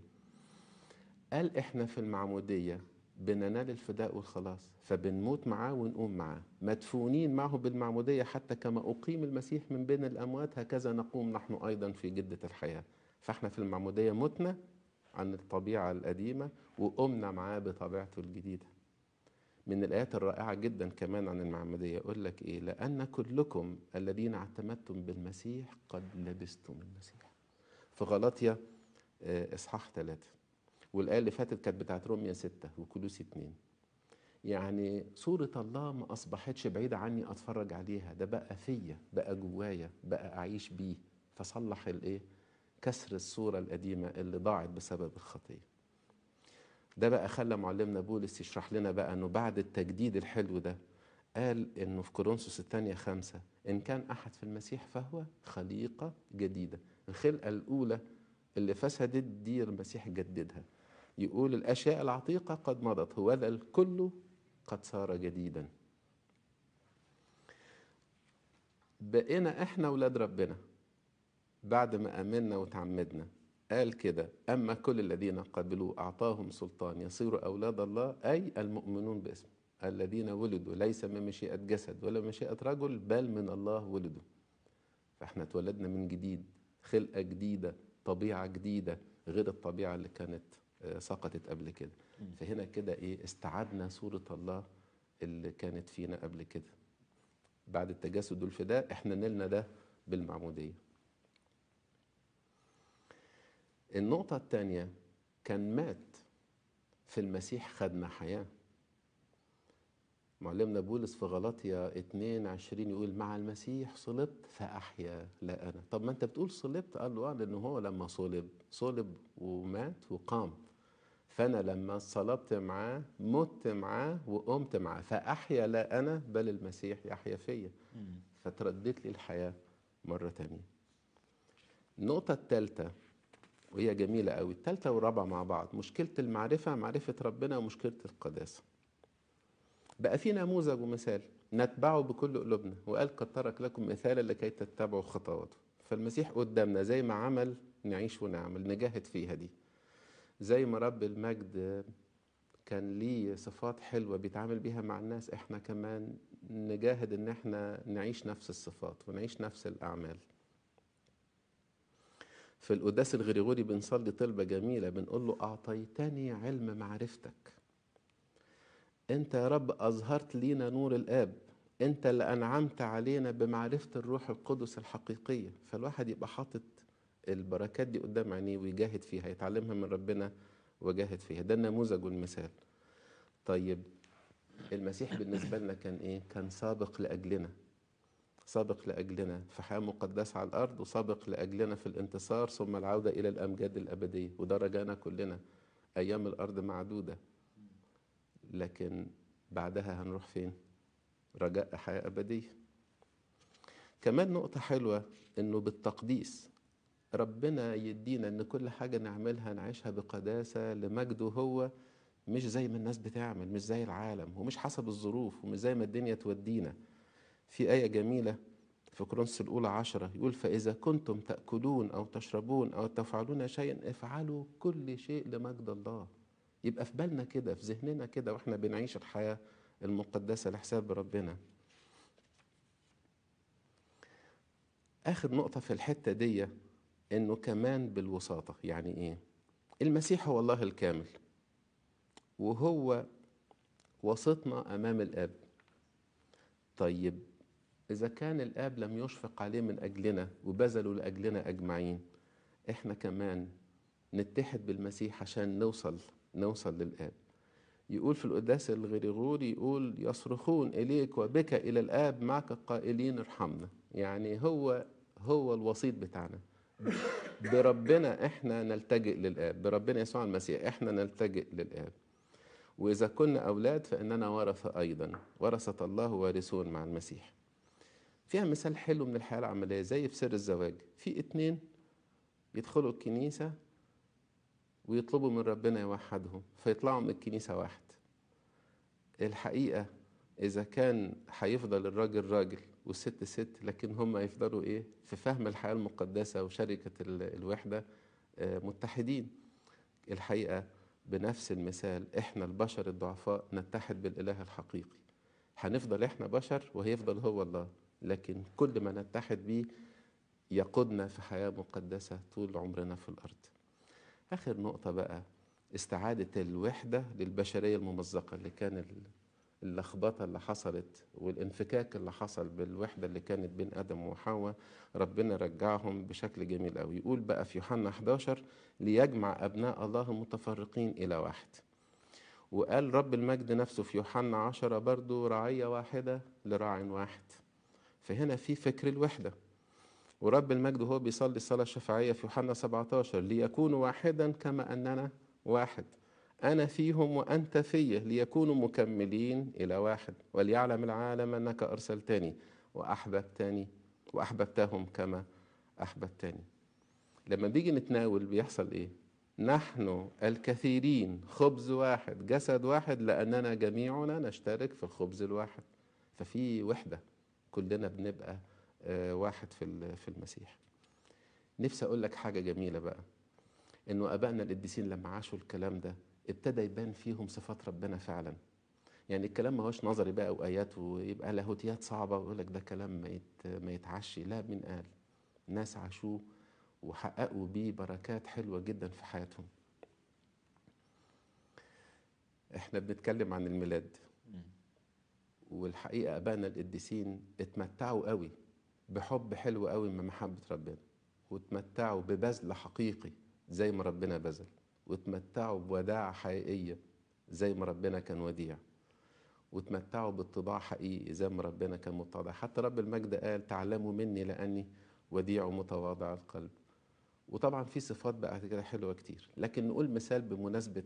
قال احنا في المعمودية بننال الفداء والخلاص فبنموت معاه ونقوم معاه مدفونين معه بالمعمودية حتى كما أقيم المسيح من بين الأموات هكذا نقوم نحن أيضا في جدة الحياة فاحنا في المعمودية متنا عن الطبيعة القديمة وقمنا معاه بطبيعته الجديدة من الآيات الرائعة جدا كمان عن المعمدية يقول لك إيه لأن كلكم الذين اعتمدتم بالمسيح قد لبستم المسيح في غلطية آه، إصحاح ثلاثة والآية اللي فاتت كانت بتاعت روميا ستة وكلوسي اتنين يعني صورة الله ما أصبحتش بعيدة عني أتفرج عليها ده بقى فيا بقى جوايا بقى أعيش بيه فصلح الإيه كسر الصورة القديمة اللي ضاعت بسبب الخطية ده بقى خلى معلمنا بولس يشرح لنا بقى أنه بعد التجديد الحلو ده قال أنه في كورنثوس الثانية خمسة إن كان أحد في المسيح فهو خليقة جديدة الخلقة الأولى اللي فسدت دي المسيح جددها يقول الأشياء العتيقة قد مضت ذا الكل قد صار جديدا بقينا احنا ولاد ربنا بعد ما آمنا وتعمدنا قال كده أما كل الذين قبلوا أعطاهم سلطان يصيروا أولاد الله أي المؤمنون باسمه الذين ولدوا ليس من مشيئة جسد ولا مشيئة رجل بل من الله ولدوا فإحنا اتولدنا من جديد خلقة جديدة طبيعة جديدة غير الطبيعة اللي كانت آه، سقطت قبل كده فهنا كده إيه استعدنا صورة الله اللي كانت فينا قبل كده بعد التجسد والفداء إحنا نلنا ده بالمعمودية النقطة الثانية كان مات في المسيح خدنا حياة معلمنا بولس في غلطية 2 20 يقول مع المسيح صلبت فأحيا لا أنا طب ما أنت بتقول صلبت قال له آه لأن هو لما صلب صلب ومات وقام فأنا لما صلبت معاه مت معاه وقمت معاه فأحيا لا أنا بل المسيح يحيا فيا فتردت لي الحياة مرة تانية النقطة الثالثة وهي جميلة قوي التالتة والرابعة مع بعض مشكلة المعرفة معرفة ربنا ومشكلة القداسة بقى في نموذج ومثال نتبعه بكل قلوبنا وقال قد ترك لكم مثالا لكي تتبعوا خطواته فالمسيح قدامنا زي ما عمل نعيش ونعمل نجاهد فيها دي زي ما رب المجد كان ليه صفات حلوة بيتعامل بيها مع الناس احنا كمان نجاهد ان احنا نعيش نفس الصفات ونعيش نفس الأعمال في القداس الغريغوري بنصلي طلبة جميلة بنقول له أعطيتني علم معرفتك أنت يا رب أظهرت لينا نور الآب أنت اللي أنعمت علينا بمعرفة الروح القدس الحقيقية فالواحد يبقى حاطط البركات دي قدام عينيه ويجاهد فيها يتعلمها من ربنا وجاهد فيها ده النموذج والمثال طيب المسيح بالنسبة لنا كان إيه؟ كان سابق لأجلنا سابق لأجلنا في حياة مقدسة على الأرض وسابق لأجلنا في الانتصار ثم العودة إلى الأمجاد الأبدية وده رجانا كلنا أيام الأرض معدودة لكن بعدها هنروح فين رجاء حياة أبدية كمان نقطة حلوة إنه بالتقديس ربنا يدينا إن كل حاجة نعملها نعيشها بقداسة لمجده هو مش زي ما الناس بتعمل مش زي العالم ومش حسب الظروف ومش زي ما الدنيا تودينا في آية جميلة في كرونس الأولى عشرة يقول فإذا كنتم تأكلون أو تشربون أو تفعلون شيئا افعلوا كل شيء لمجد الله يبقى في بالنا كده في ذهننا كده واحنا بنعيش الحياة المقدسة لحساب ربنا آخر نقطة في الحتة دي إنه كمان بالوساطة يعني إيه المسيح هو الله الكامل وهو وسطنا أمام الآب طيب إذا كان الآب لم يشفق عليه من أجلنا وبذلوا لأجلنا أجمعين إحنا كمان نتحد بالمسيح عشان نوصل نوصل للآب يقول في القداس الغريغوري يقول يصرخون إليك وبك إلى الآب معك قائلين ارحمنا يعني هو هو الوسيط بتاعنا بربنا إحنا نلتجئ للآب بربنا يسوع المسيح إحنا نلتجئ للآب وإذا كنا أولاد فإننا ورثة أيضا ورثة الله وارثون مع المسيح فيها مثال حلو من الحياة العملية زي في سر الزواج في اتنين يدخلوا الكنيسة ويطلبوا من ربنا يوحدهم فيطلعوا من الكنيسة واحد الحقيقة إذا كان هيفضل الراجل راجل والست ست لكن هم يفضلوا إيه في فهم الحياة المقدسة وشركة الوحدة آه، متحدين الحقيقة بنفس المثال إحنا البشر الضعفاء نتحد بالإله الحقيقي هنفضل إحنا بشر وهيفضل هو الله لكن كل ما نتحد به يقودنا في حياة مقدسة طول عمرنا في الأرض آخر نقطة بقى استعادة الوحدة للبشرية الممزقة اللي كان اللخبطة اللي حصلت والانفكاك اللي حصل بالوحدة اللي كانت بين آدم وحواء ربنا رجعهم بشكل جميل قوي يقول بقى في يوحنا 11 ليجمع أبناء الله المتفرقين إلى واحد وقال رب المجد نفسه في يوحنا 10 برضو رعية واحدة لراع واحد فهنا في فكر الوحدة ورب المجد هو بيصلي الصلاة الشفاعية في يوحنا 17 ليكونوا واحدا كما أننا واحد أنا فيهم وأنت في ليكونوا مكملين إلى واحد وليعلم العالم أنك أرسلتني وأحببتني وأحببتهم كما أحببتني لما بيجي نتناول بيحصل إيه؟ نحن الكثيرين خبز واحد جسد واحد لأننا جميعنا نشترك في الخبز الواحد ففي وحدة كلنا بنبقى آه، واحد في في المسيح نفسي اقول لك حاجه جميله بقى انه ابائنا القديسين لما عاشوا الكلام ده ابتدى يبان فيهم صفات ربنا فعلا يعني الكلام ما هوش نظري بقى وايات ويبقى لاهوتيات صعبه ويقول لك ده كلام ما, يت... ما يتعشي لا مين قال ناس عاشوه وحققوا بيه بركات حلوه جدا في حياتهم احنا بنتكلم عن الميلاد والحقيقه ابانا القديسين اتمتعوا قوي بحب حلو قوي من محبه ربنا واتمتعوا ببذل حقيقي زي ما ربنا بذل واتمتعوا بوداعه حقيقيه زي ما ربنا كان وديع واتمتعوا بالطباع حقيقي زي ما ربنا كان متواضع حتى رب المجد قال تعلموا مني لاني وديع ومتواضع القلب وطبعا في صفات بقى كده حلوه كتير لكن نقول مثال بمناسبه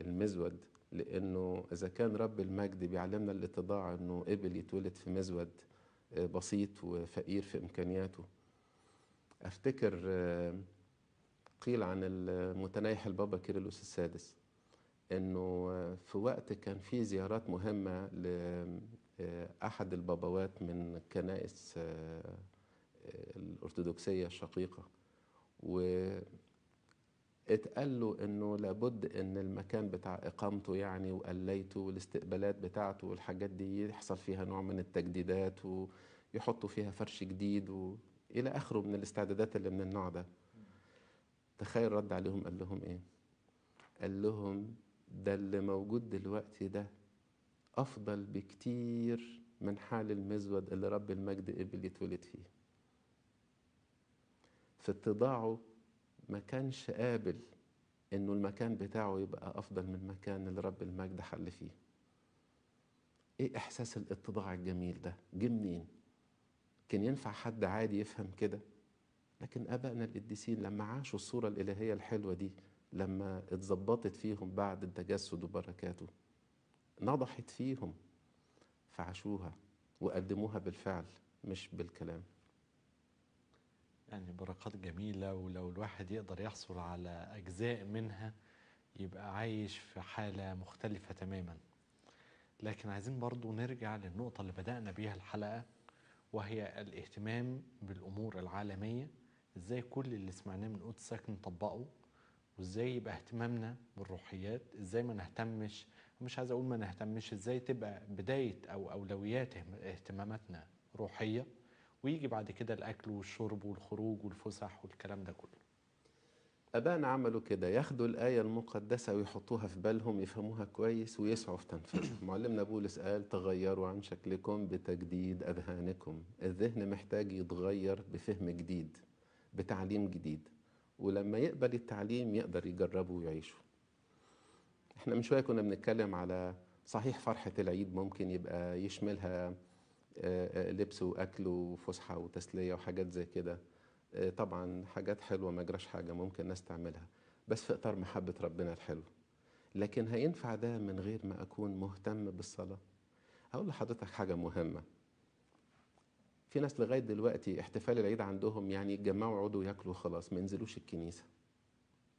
المزود لأنه إذا كان رب المجد بيعلمنا الاتضاع أنه قبل يتولد في مزود آه، بسيط وفقير في إمكانياته أفتكر آه، قيل عن المتنايح البابا كيرلس السادس انه آه، في وقت كان في زيارات مهمه لاحد البابوات من الكنائس الارثوذكسيه الشقيقه و اتقال له انه لابد ان المكان بتاع اقامته يعني وقليته والاستقبالات بتاعته والحاجات دي يحصل فيها نوع من التجديدات ويحطوا فيها فرش جديد والى اخره من الاستعدادات اللي من النوع ده تخيل رد عليهم قال لهم ايه قال لهم ده اللي موجود دلوقتي ده افضل بكتير من حال المزود اللي رب المجد قبل يتولد فيه في اتضاعه ما كانش قابل انه المكان بتاعه يبقى افضل من المكان اللي رب المجد حل فيه ايه احساس الاتضاع الجميل ده جه منين كان ينفع حد عادي يفهم كده لكن ابائنا القديسين لما عاشوا الصوره الالهيه الحلوه دي لما اتظبطت فيهم بعد التجسد وبركاته نضحت فيهم فعاشوها وقدموها بالفعل مش بالكلام يعني بركات جميلة ولو الواحد يقدر يحصل على أجزاء منها يبقى عايش في حالة مختلفة تماما لكن عايزين برضو نرجع للنقطة اللي بدأنا بيها الحلقة وهي الاهتمام بالأمور العالمية ازاي كل اللي سمعناه من قدس ساكن نطبقه وازاي يبقى اهتمامنا بالروحيات ازاي ما نهتمش مش عايز اقول ما نهتمش ازاي تبقى بداية او اولويات اهتماماتنا روحية ويجي بعد كده الأكل والشرب والخروج والفسح والكلام ده كله أبان عملوا كده ياخدوا الآية المقدسة ويحطوها في بالهم يفهموها كويس ويسعوا في تنفيذها معلمنا بولس قال تغيروا عن شكلكم بتجديد أذهانكم الذهن محتاج يتغير بفهم جديد بتعليم جديد ولما يقبل التعليم يقدر يجربه ويعيشه احنا من شوية كنا بنتكلم على صحيح فرحة العيد ممكن يبقى يشملها آه، آه، لبس واكل وفسحه وتسليه وحاجات زي كده آه، طبعا حاجات حلوه ما جراش حاجه ممكن ناس تعملها بس في اطار محبه ربنا الحلو لكن هينفع ده من غير ما اكون مهتم بالصلاه هقول لحضرتك حاجه مهمه في ناس لغايه دلوقتي احتفال العيد عندهم يعني يتجمعوا يقعدوا ياكلوا خلاص ما ينزلوش الكنيسه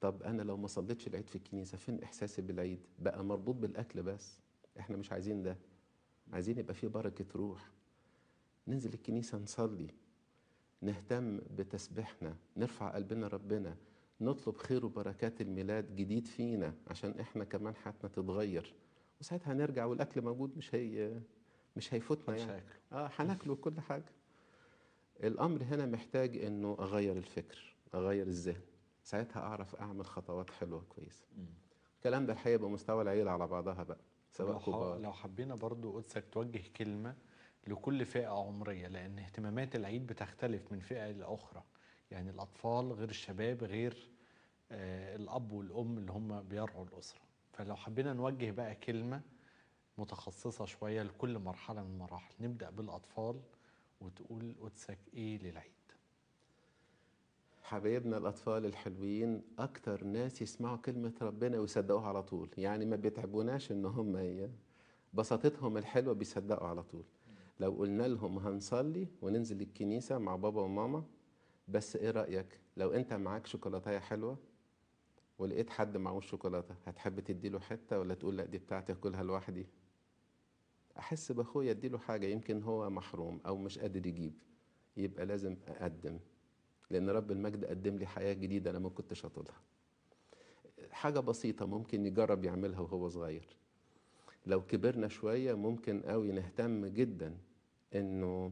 طب انا لو ما صليتش العيد في الكنيسه فين احساسي بالعيد بقى مربوط بالاكل بس احنا مش عايزين ده عايزين يبقى في بركه روح ننزل الكنيسة نصلي نهتم بتسبيحنا نرفع قلبنا ربنا نطلب خير وبركات الميلاد جديد فينا عشان احنا كمان حياتنا تتغير وساعتها نرجع والاكل موجود مش هي مش هيفوتنا يعني هاكله. اه هناكله كل حاجه الامر هنا محتاج انه اغير الفكر اغير الذهن ساعتها اعرف اعمل خطوات حلوه كويسه الكلام ده الحقيقه بمستوى العيله على بعضها بقى سواء لو لو حبينا برضو قدسك توجه كلمه لكل فئة عمرية لأن اهتمامات العيد بتختلف من فئة لأخرى يعني الأطفال غير الشباب غير آه، الأب والأم اللي هم بيرعوا الأسرة فلو حبينا نوجه بقى كلمة متخصصة شوية لكل مرحلة من المراحل نبدأ بالأطفال وتقول قدسك إيه للعيد حبايبنا الأطفال الحلوين أكتر ناس يسمعوا كلمة ربنا ويصدقوها على طول يعني ما بيتعبوناش إن هم بساطتهم الحلوة بيصدقوا على طول لو قلنا لهم هنصلي وننزل الكنيسة مع بابا وماما بس ايه رأيك لو انت معاك شوكولاتاية حلوة ولقيت حد معهوش شوكولاتة هتحب تديله حتة ولا تقول لا دي بتاعتي اكلها لوحدي احس باخويا اديله حاجة يمكن هو محروم او مش قادر يجيب يبقى لازم اقدم لان رب المجد قدم لي حياة جديدة انا ما كنتش هطولها حاجة بسيطة ممكن يجرب يعملها وهو صغير لو كبرنا شوية ممكن قوي نهتم جدا إنه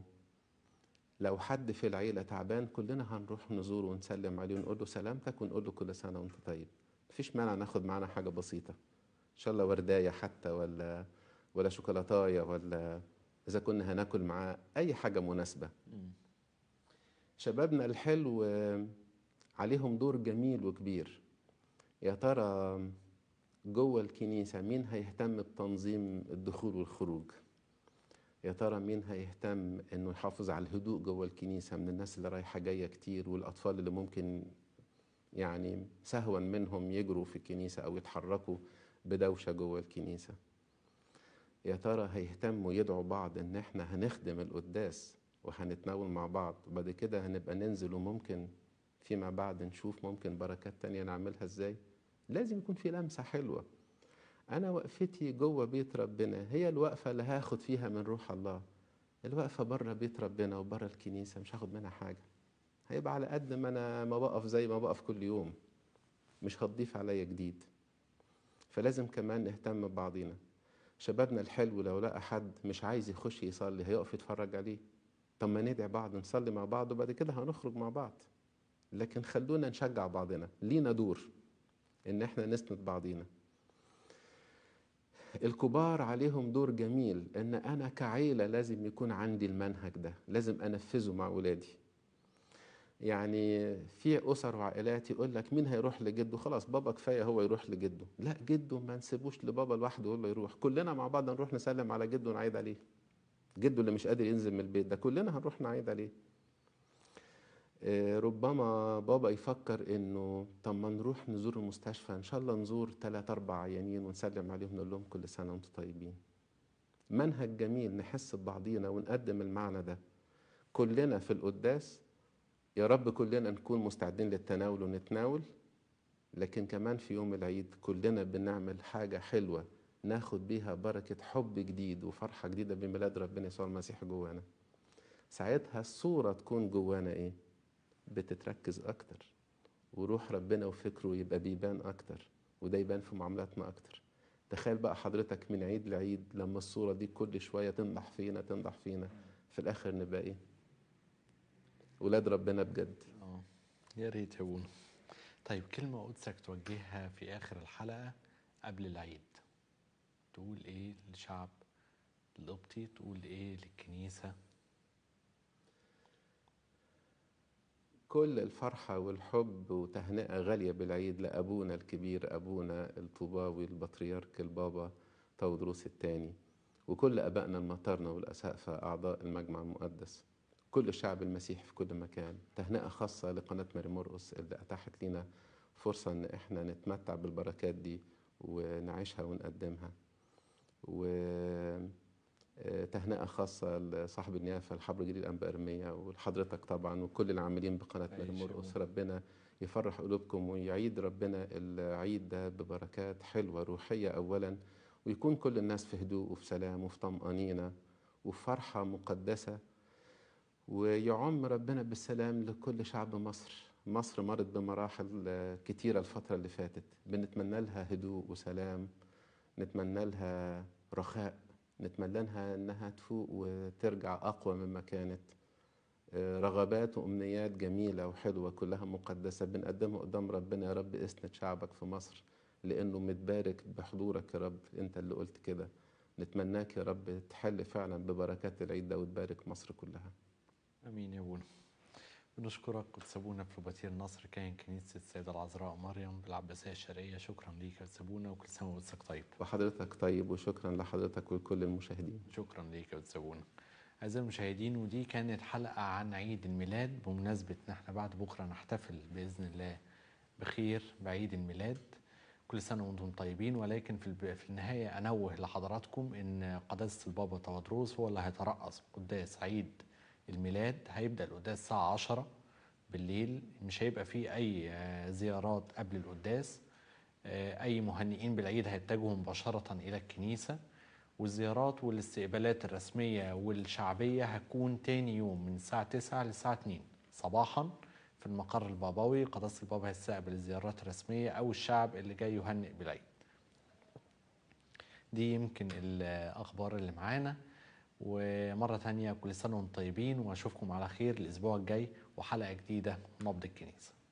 لو حد في العيلة تعبان كلنا هنروح نزوره ونسلم عليه ونقول له سلامتك ونقول له كل سنة وأنت طيب مفيش مانع ناخد معانا حاجة بسيطة إن شاء الله ورداية حتى ولا ولا شوكولاتاية ولا إذا كنا هناكل معاه أي حاجة مناسبة شبابنا الحلو عليهم دور جميل وكبير يا ترى جوه الكنيسة مين هيهتم بتنظيم الدخول والخروج يا ترى مين هيهتم انه يحافظ على الهدوء جوه الكنيسة من الناس اللي رايحة جاية كتير والاطفال اللي ممكن يعني سهوا منهم يجروا في الكنيسة او يتحركوا بدوشة جوه الكنيسة يا ترى هيهتموا يدعوا بعض ان احنا هنخدم القداس وهنتناول مع بعض وبعد كده هنبقى ننزل وممكن فيما بعد نشوف ممكن بركات تانية نعملها ازاي لازم يكون في لمسه حلوه انا وقفتي جوه بيت ربنا هي الوقفه اللي هاخد فيها من روح الله الوقفه بره بيت ربنا وبره الكنيسه مش هاخد منها حاجه هيبقى على قد ما انا ما بقف زي ما بقف كل يوم مش هتضيف عليا جديد فلازم كمان نهتم ببعضينا شبابنا الحلو لو لقى حد مش عايز يخش يصلي هيقف يتفرج عليه طب ما ندعي بعض نصلي مع بعض وبعد كده هنخرج مع بعض لكن خلونا نشجع بعضنا لينا دور ان احنا نسند بعضينا الكبار عليهم دور جميل ان انا كعيله لازم يكون عندي المنهج ده لازم انفذه مع ولادي يعني في اسر وعائلات يقول لك مين هيروح لجده خلاص بابا كفايه هو يروح لجده لا جده ما نسيبوش لبابا لوحده يقول له يروح كلنا مع بعض نروح نسلم على جده ونعيد عليه جده اللي مش قادر ينزل من البيت ده كلنا هنروح نعيد عليه آه، ربما بابا يفكر انه طب ما نروح نزور المستشفى ان شاء الله نزور ثلاث اربع عيانين ونسلم عليهم نقول لهم كل سنه وانتم طيبين منهج جميل نحس ببعضينا ونقدم المعنى ده كلنا في القداس يا رب كلنا نكون مستعدين للتناول ونتناول لكن كمان في يوم العيد كلنا بنعمل حاجة حلوة ناخد بيها بركة حب جديد وفرحة جديدة بميلاد ربنا يسوع المسيح جوانا ساعتها الصورة تكون جوانا ايه بتتركز اكتر وروح ربنا وفكره يبقى بيبان اكتر وده يبان في معاملاتنا اكتر تخيل بقى حضرتك من عيد لعيد لما الصورة دي كل شوية تنضح فينا تنضح فينا في الآخر نبقى إيه؟ ولاد ربنا بجد آه، يا ريت هون طيب كلمة قدسك توجهها في آخر الحلقة قبل العيد تقول إيه للشعب القبطي تقول إيه للكنيسة كل الفرحة والحب وتهنئة غالية بالعيد لأبونا الكبير أبونا الطوباوي البطريرك البابا تودروس الثاني وكل أبائنا المطرنة والأسقفة أعضاء المجمع المقدس كل الشعب المسيحي في كل مكان تهنئة خاصة لقناة ماري مرقص اللي أتاحت لنا فرصة إن إحنا نتمتع بالبركات دي ونعيشها ونقدمها و تهنئه خاصه لصاحب النيافه الحبر الجديد الانباء ارميه ولحضرتك طبعا وكل العاملين بقناه مرمور القدس ربنا يفرح قلوبكم ويعيد ربنا العيد ده ببركات حلوه روحيه اولا ويكون كل الناس في هدوء وفي سلام وفي طمانينه وفرحه مقدسه ويعم ربنا بالسلام لكل شعب مصر مصر مرت بمراحل كتيره الفتره اللي فاتت بنتمنى لها هدوء وسلام نتمنى لها رخاء نتمنى لها انها تفوق وترجع اقوى مما كانت آه، رغبات وامنيات جميله وحلوه كلها مقدسه بنقدمها قدام ربنا يا رب اسند شعبك في مصر لانه متبارك بحضورك يا رب انت اللي قلت كده نتمناك يا رب تحل فعلا ببركات العيد ده وتبارك مصر كلها امين يا ابونا بنشكرك وتسابونا في روباتير النصر كان كنيسة السيدة العذراء مريم بالعباسية الشرقية شكرا ليك يا تسابونا وكل سنة وانتم طيب وحضرتك طيب وشكرا لحضرتك ولكل المشاهدين شكرا ليك يا تسابونا أعزائي المشاهدين ودي كانت حلقة عن عيد الميلاد بمناسبة إن إحنا بعد بكرة نحتفل بإذن الله بخير بعيد الميلاد كل سنة وأنتم طيبين ولكن في, في النهاية أنوه لحضراتكم إن قداسة البابا تودروس هو اللي هيترأس قداس عيد الميلاد هيبدا القداس الساعه 10 بالليل مش هيبقى فيه اي آه، زيارات قبل القداس آه، اي مهنئين بالعيد هيتجهوا مباشره الى الكنيسه والزيارات والاستقبالات الرسميه والشعبيه هتكون تاني يوم من الساعه 9 للساعه 2 صباحا في المقر البابوي قداسه البابا هيستقبل الزيارات الرسميه او الشعب اللي جاي يهنئ بالعيد دي يمكن الاخبار اللي معانا ومرة ثانية كل سنة وانتم طيبين وأشوفكم على خير الأسبوع الجاي وحلقة جديدة نبض الكنيسة